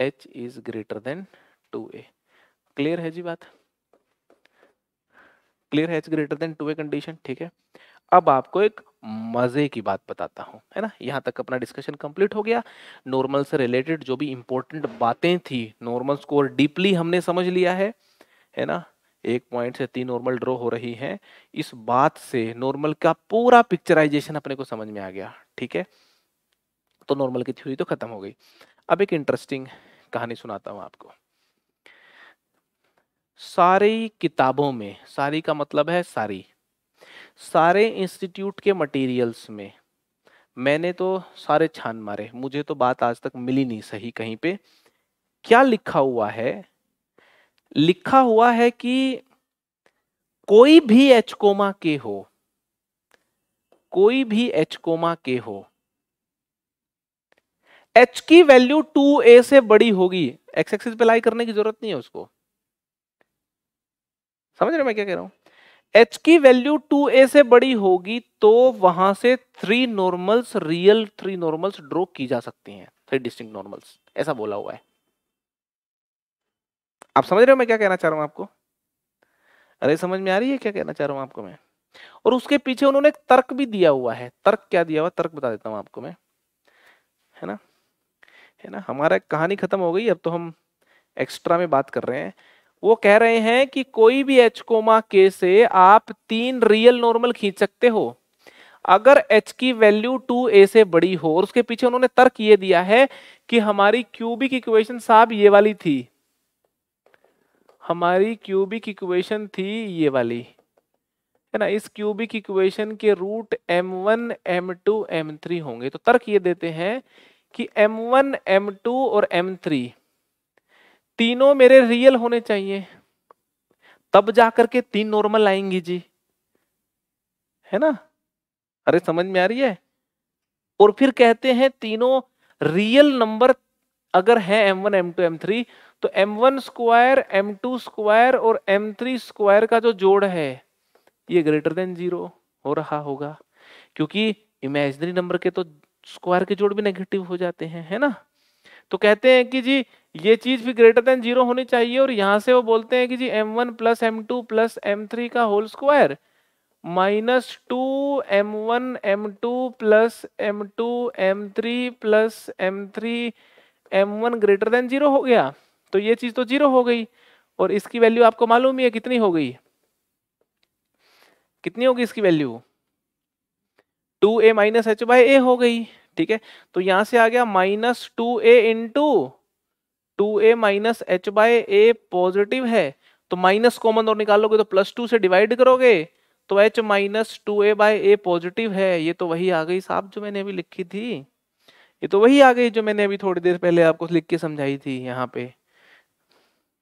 h is greater than two a clear है जी बात क्लियर है h greater than two a condition ठीक है अब आपको एक मज़े की बात बताता हूँ है ना यहाँ तक अपना डिस्कशन कंप्लीट हो गया नॉर्मल से रिलेटेड जो भी इंपॉर्टेंट बातें थी नॉर्मल स्कोर डीपली हमने समझ लिया है है ना एक पॉइंट से तीन नॉर्मल ड्रॉ हो रही है इस बात से नॉर्मल का पूरा पिक्चराइजेशन अपने को समझ में आ गया ठीक है तो नॉर्मल की थ्योरी तो खत्म हो गई अब एक इंटरेस्टिंग कहानी सुनाता हूँ आपको सारी किताबों में सारी का मतलब है सारी सारे इंस्टीट्यूट के मटेरियल्स में मैंने तो सारे छान मारे मुझे तो बात आज तक मिली नहीं सही कहीं पे क्या लिखा हुआ है लिखा हुआ है कि कोई भी एचकोमा के हो कोई भी एचकोमा के हो एच की वैल्यू टू ए से बड़ी होगी एक्स एक्सिस पे लाई करने की जरूरत नहीं है उसको समझ रहे मैं क्या कह रहा हूं एच की वैल्यू टू ए से बड़ी होगी तो वहां से three normals real three normals draw की जा सकती हैं थ्री डिस्टिंग नॉर्मल्स ऐसा बोला हुआ है आप समझ रहे हो मैं क्या कहना चाह रहा हूं आपको अरे समझ में आ रही है क्या कहना चाह रहा हूं आपको मैं और उसके पीछे उन्होंने एक तर्क भी दिया हुआ है तर्क क्या दिया हुआ तर्क बता देता हूं आपको मैं है ना है ना हमारा कहानी खत्म हो गई अब तो हम एक्स्ट्रा में बात कर रहे हैं वो कह रहे हैं कि कोई भी एच कोमा के से आप तीन रियल नॉर्मल खींच सकते हो अगर एच की वैल्यू टू ए से बड़ी हो और उसके पीछे उन्होंने तर्क ये दिया है कि हमारी क्यूबिक इक्वेशन साहब ये वाली थी हमारी क्यूबिक इक्वेशन थी ये वाली है ना इस क्यूबिक इक्वेशन के रूट m1, m2, m3 होंगे तो तर्क ये देते हैं कि M1, M2 और M3 तीनों मेरे रियल होने चाहिए तब जाकर के तीन नॉर्मल आएंगी जी है ना अरे समझ में आ रही है और फिर कहते हैं तीनों रियल नंबर अगर है M1, M2, M3 तो M1 स्क्वायर M2 स्क्वायर और M3 स्क्वायर का जो जोड़ है ये ग्रेटर देन जीरो हो रहा होगा क्योंकि इमेजनरी नंबर के तो स्क्वायर के जोड़ भी नेगेटिव हो जाते हैं है ना तो कहते हैं कि जी ये चीज भी ग्रेटर देन जीरो होनी चाहिए और यहां से वो बोलते हैं कि जी m one plus M two plus M three का whole square minus two M one m two plus M two m three plus M three m one greater than zero हो गया तो ये चीज तो जीरो हो गई और इसकी वैल्यू आपको मालूम ही है कितनी हो गई कितनी होगी इसकी value two a minus h by a हो गई ठीक है तो यहां से आ गया minus two a into two a minus h by a positive है तो माइनस कॉमन और निकालोगे तो प्लस टू से डिवाइड करोगे तो h minus two a by a positive है ये तो वही आ गई साहब जो मैंने अभी लिखी थी ये तो वही आ गई जो मैंने अभी थोड़ी देर पहले आपको लिख के समझाई थी यहाँ पे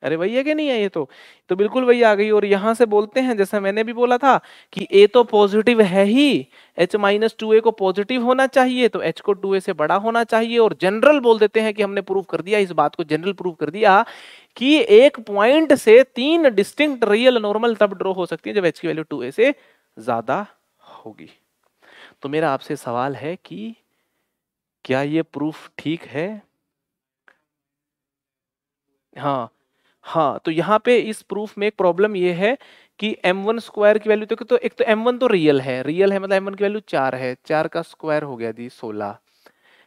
अरे वही है कि नहीं है ये तो तो बिल्कुल वही आ गई और यहाँ से बोलते हैं जैसा मैंने भी बोला था कि ए तो पॉजिटिव है ही एच माइनस टू ए को पॉजिटिव होना चाहिए तो एच को टू ए से बड़ा होना चाहिए और जनरल बोल देते हैं कि हमने प्रूव कर दिया इस बात को जनरल प्रूव कर दिया कि एक पॉइंट से तीन डिस्टिंक्ट रियल नॉर्मल तब ड्रॉ हो सकती है जब एच की वैल्यू टू ए से ज्यादा होगी तो मेरा आपसे सवाल है कि क्या ये प्रूफ ठीक है हाँ हाँ तो यहाँ पे इस प्रूफ में एक प्रॉब्लम ये है कि एम वन स्क्वायर की वैल्यू तो, तो एक तो एम वन तो रियल है रियल है मतलब एम वन की वैल्यू चार है चार का स्क्वायर हो गया जी सोलह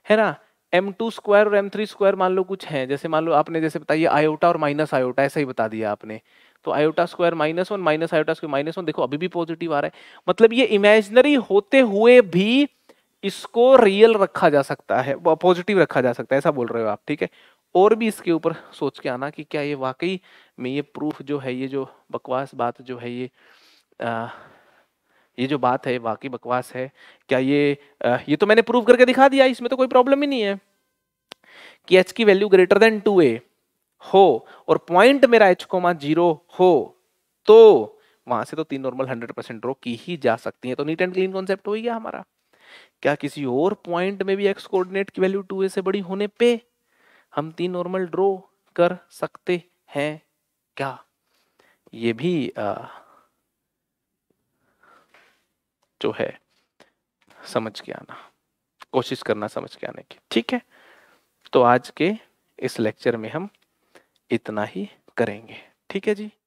है ना एम टू स्क्वायर और एम थ्री स्क्वायर मान लो कुछ है जैसे मान लो आपने जैसे बताइए आयोटा और माइनस आयोटा ऐसा ही बता दिया आपने तो iota square minus one minus iota square minus one देखो अभी भी पॉजिटिव आ रहा है मतलब ये इमेजनरी होते हुए भी इसको रियल रखा जा सकता है पॉजिटिव रखा जा सकता है ऐसा बोल रहे हो आप ठीक है और भी इसके ऊपर सोच के आना कि क्या ये वाकई में ये प्रूफ जो है ये जो बकवास बात जो है ये आ, ये जो बात है वाकई बकवास है क्या ये आ, ये तो मैंने प्रूफ करके दिखा दिया इसमें तो कोई प्रॉब्लम ही नहीं है कि एच की value greater than two a हो और पॉइंट मेरा एच कोमा जीरो हो तो वहां से तो तीन नॉर्मल हंड्रेड परसेंट ड्रॉ की ही जा सकती है तो नीट एंड क्लीन कॉन्सेप्ट हो गया हमारा क्या किसी और पॉइंट में भी एक्स कोऑर्डिनेट की वैल्यू टू ए से बड़ी होने पे हम तीन नॉर्मल ड्रॉ कर सकते हैं क्या ये भी आ, जो है समझ के आना कोशिश करना समझ के आने की ठीक है तो आज के इस लेक्चर में हम इतना ही करेंगे ठीक है जी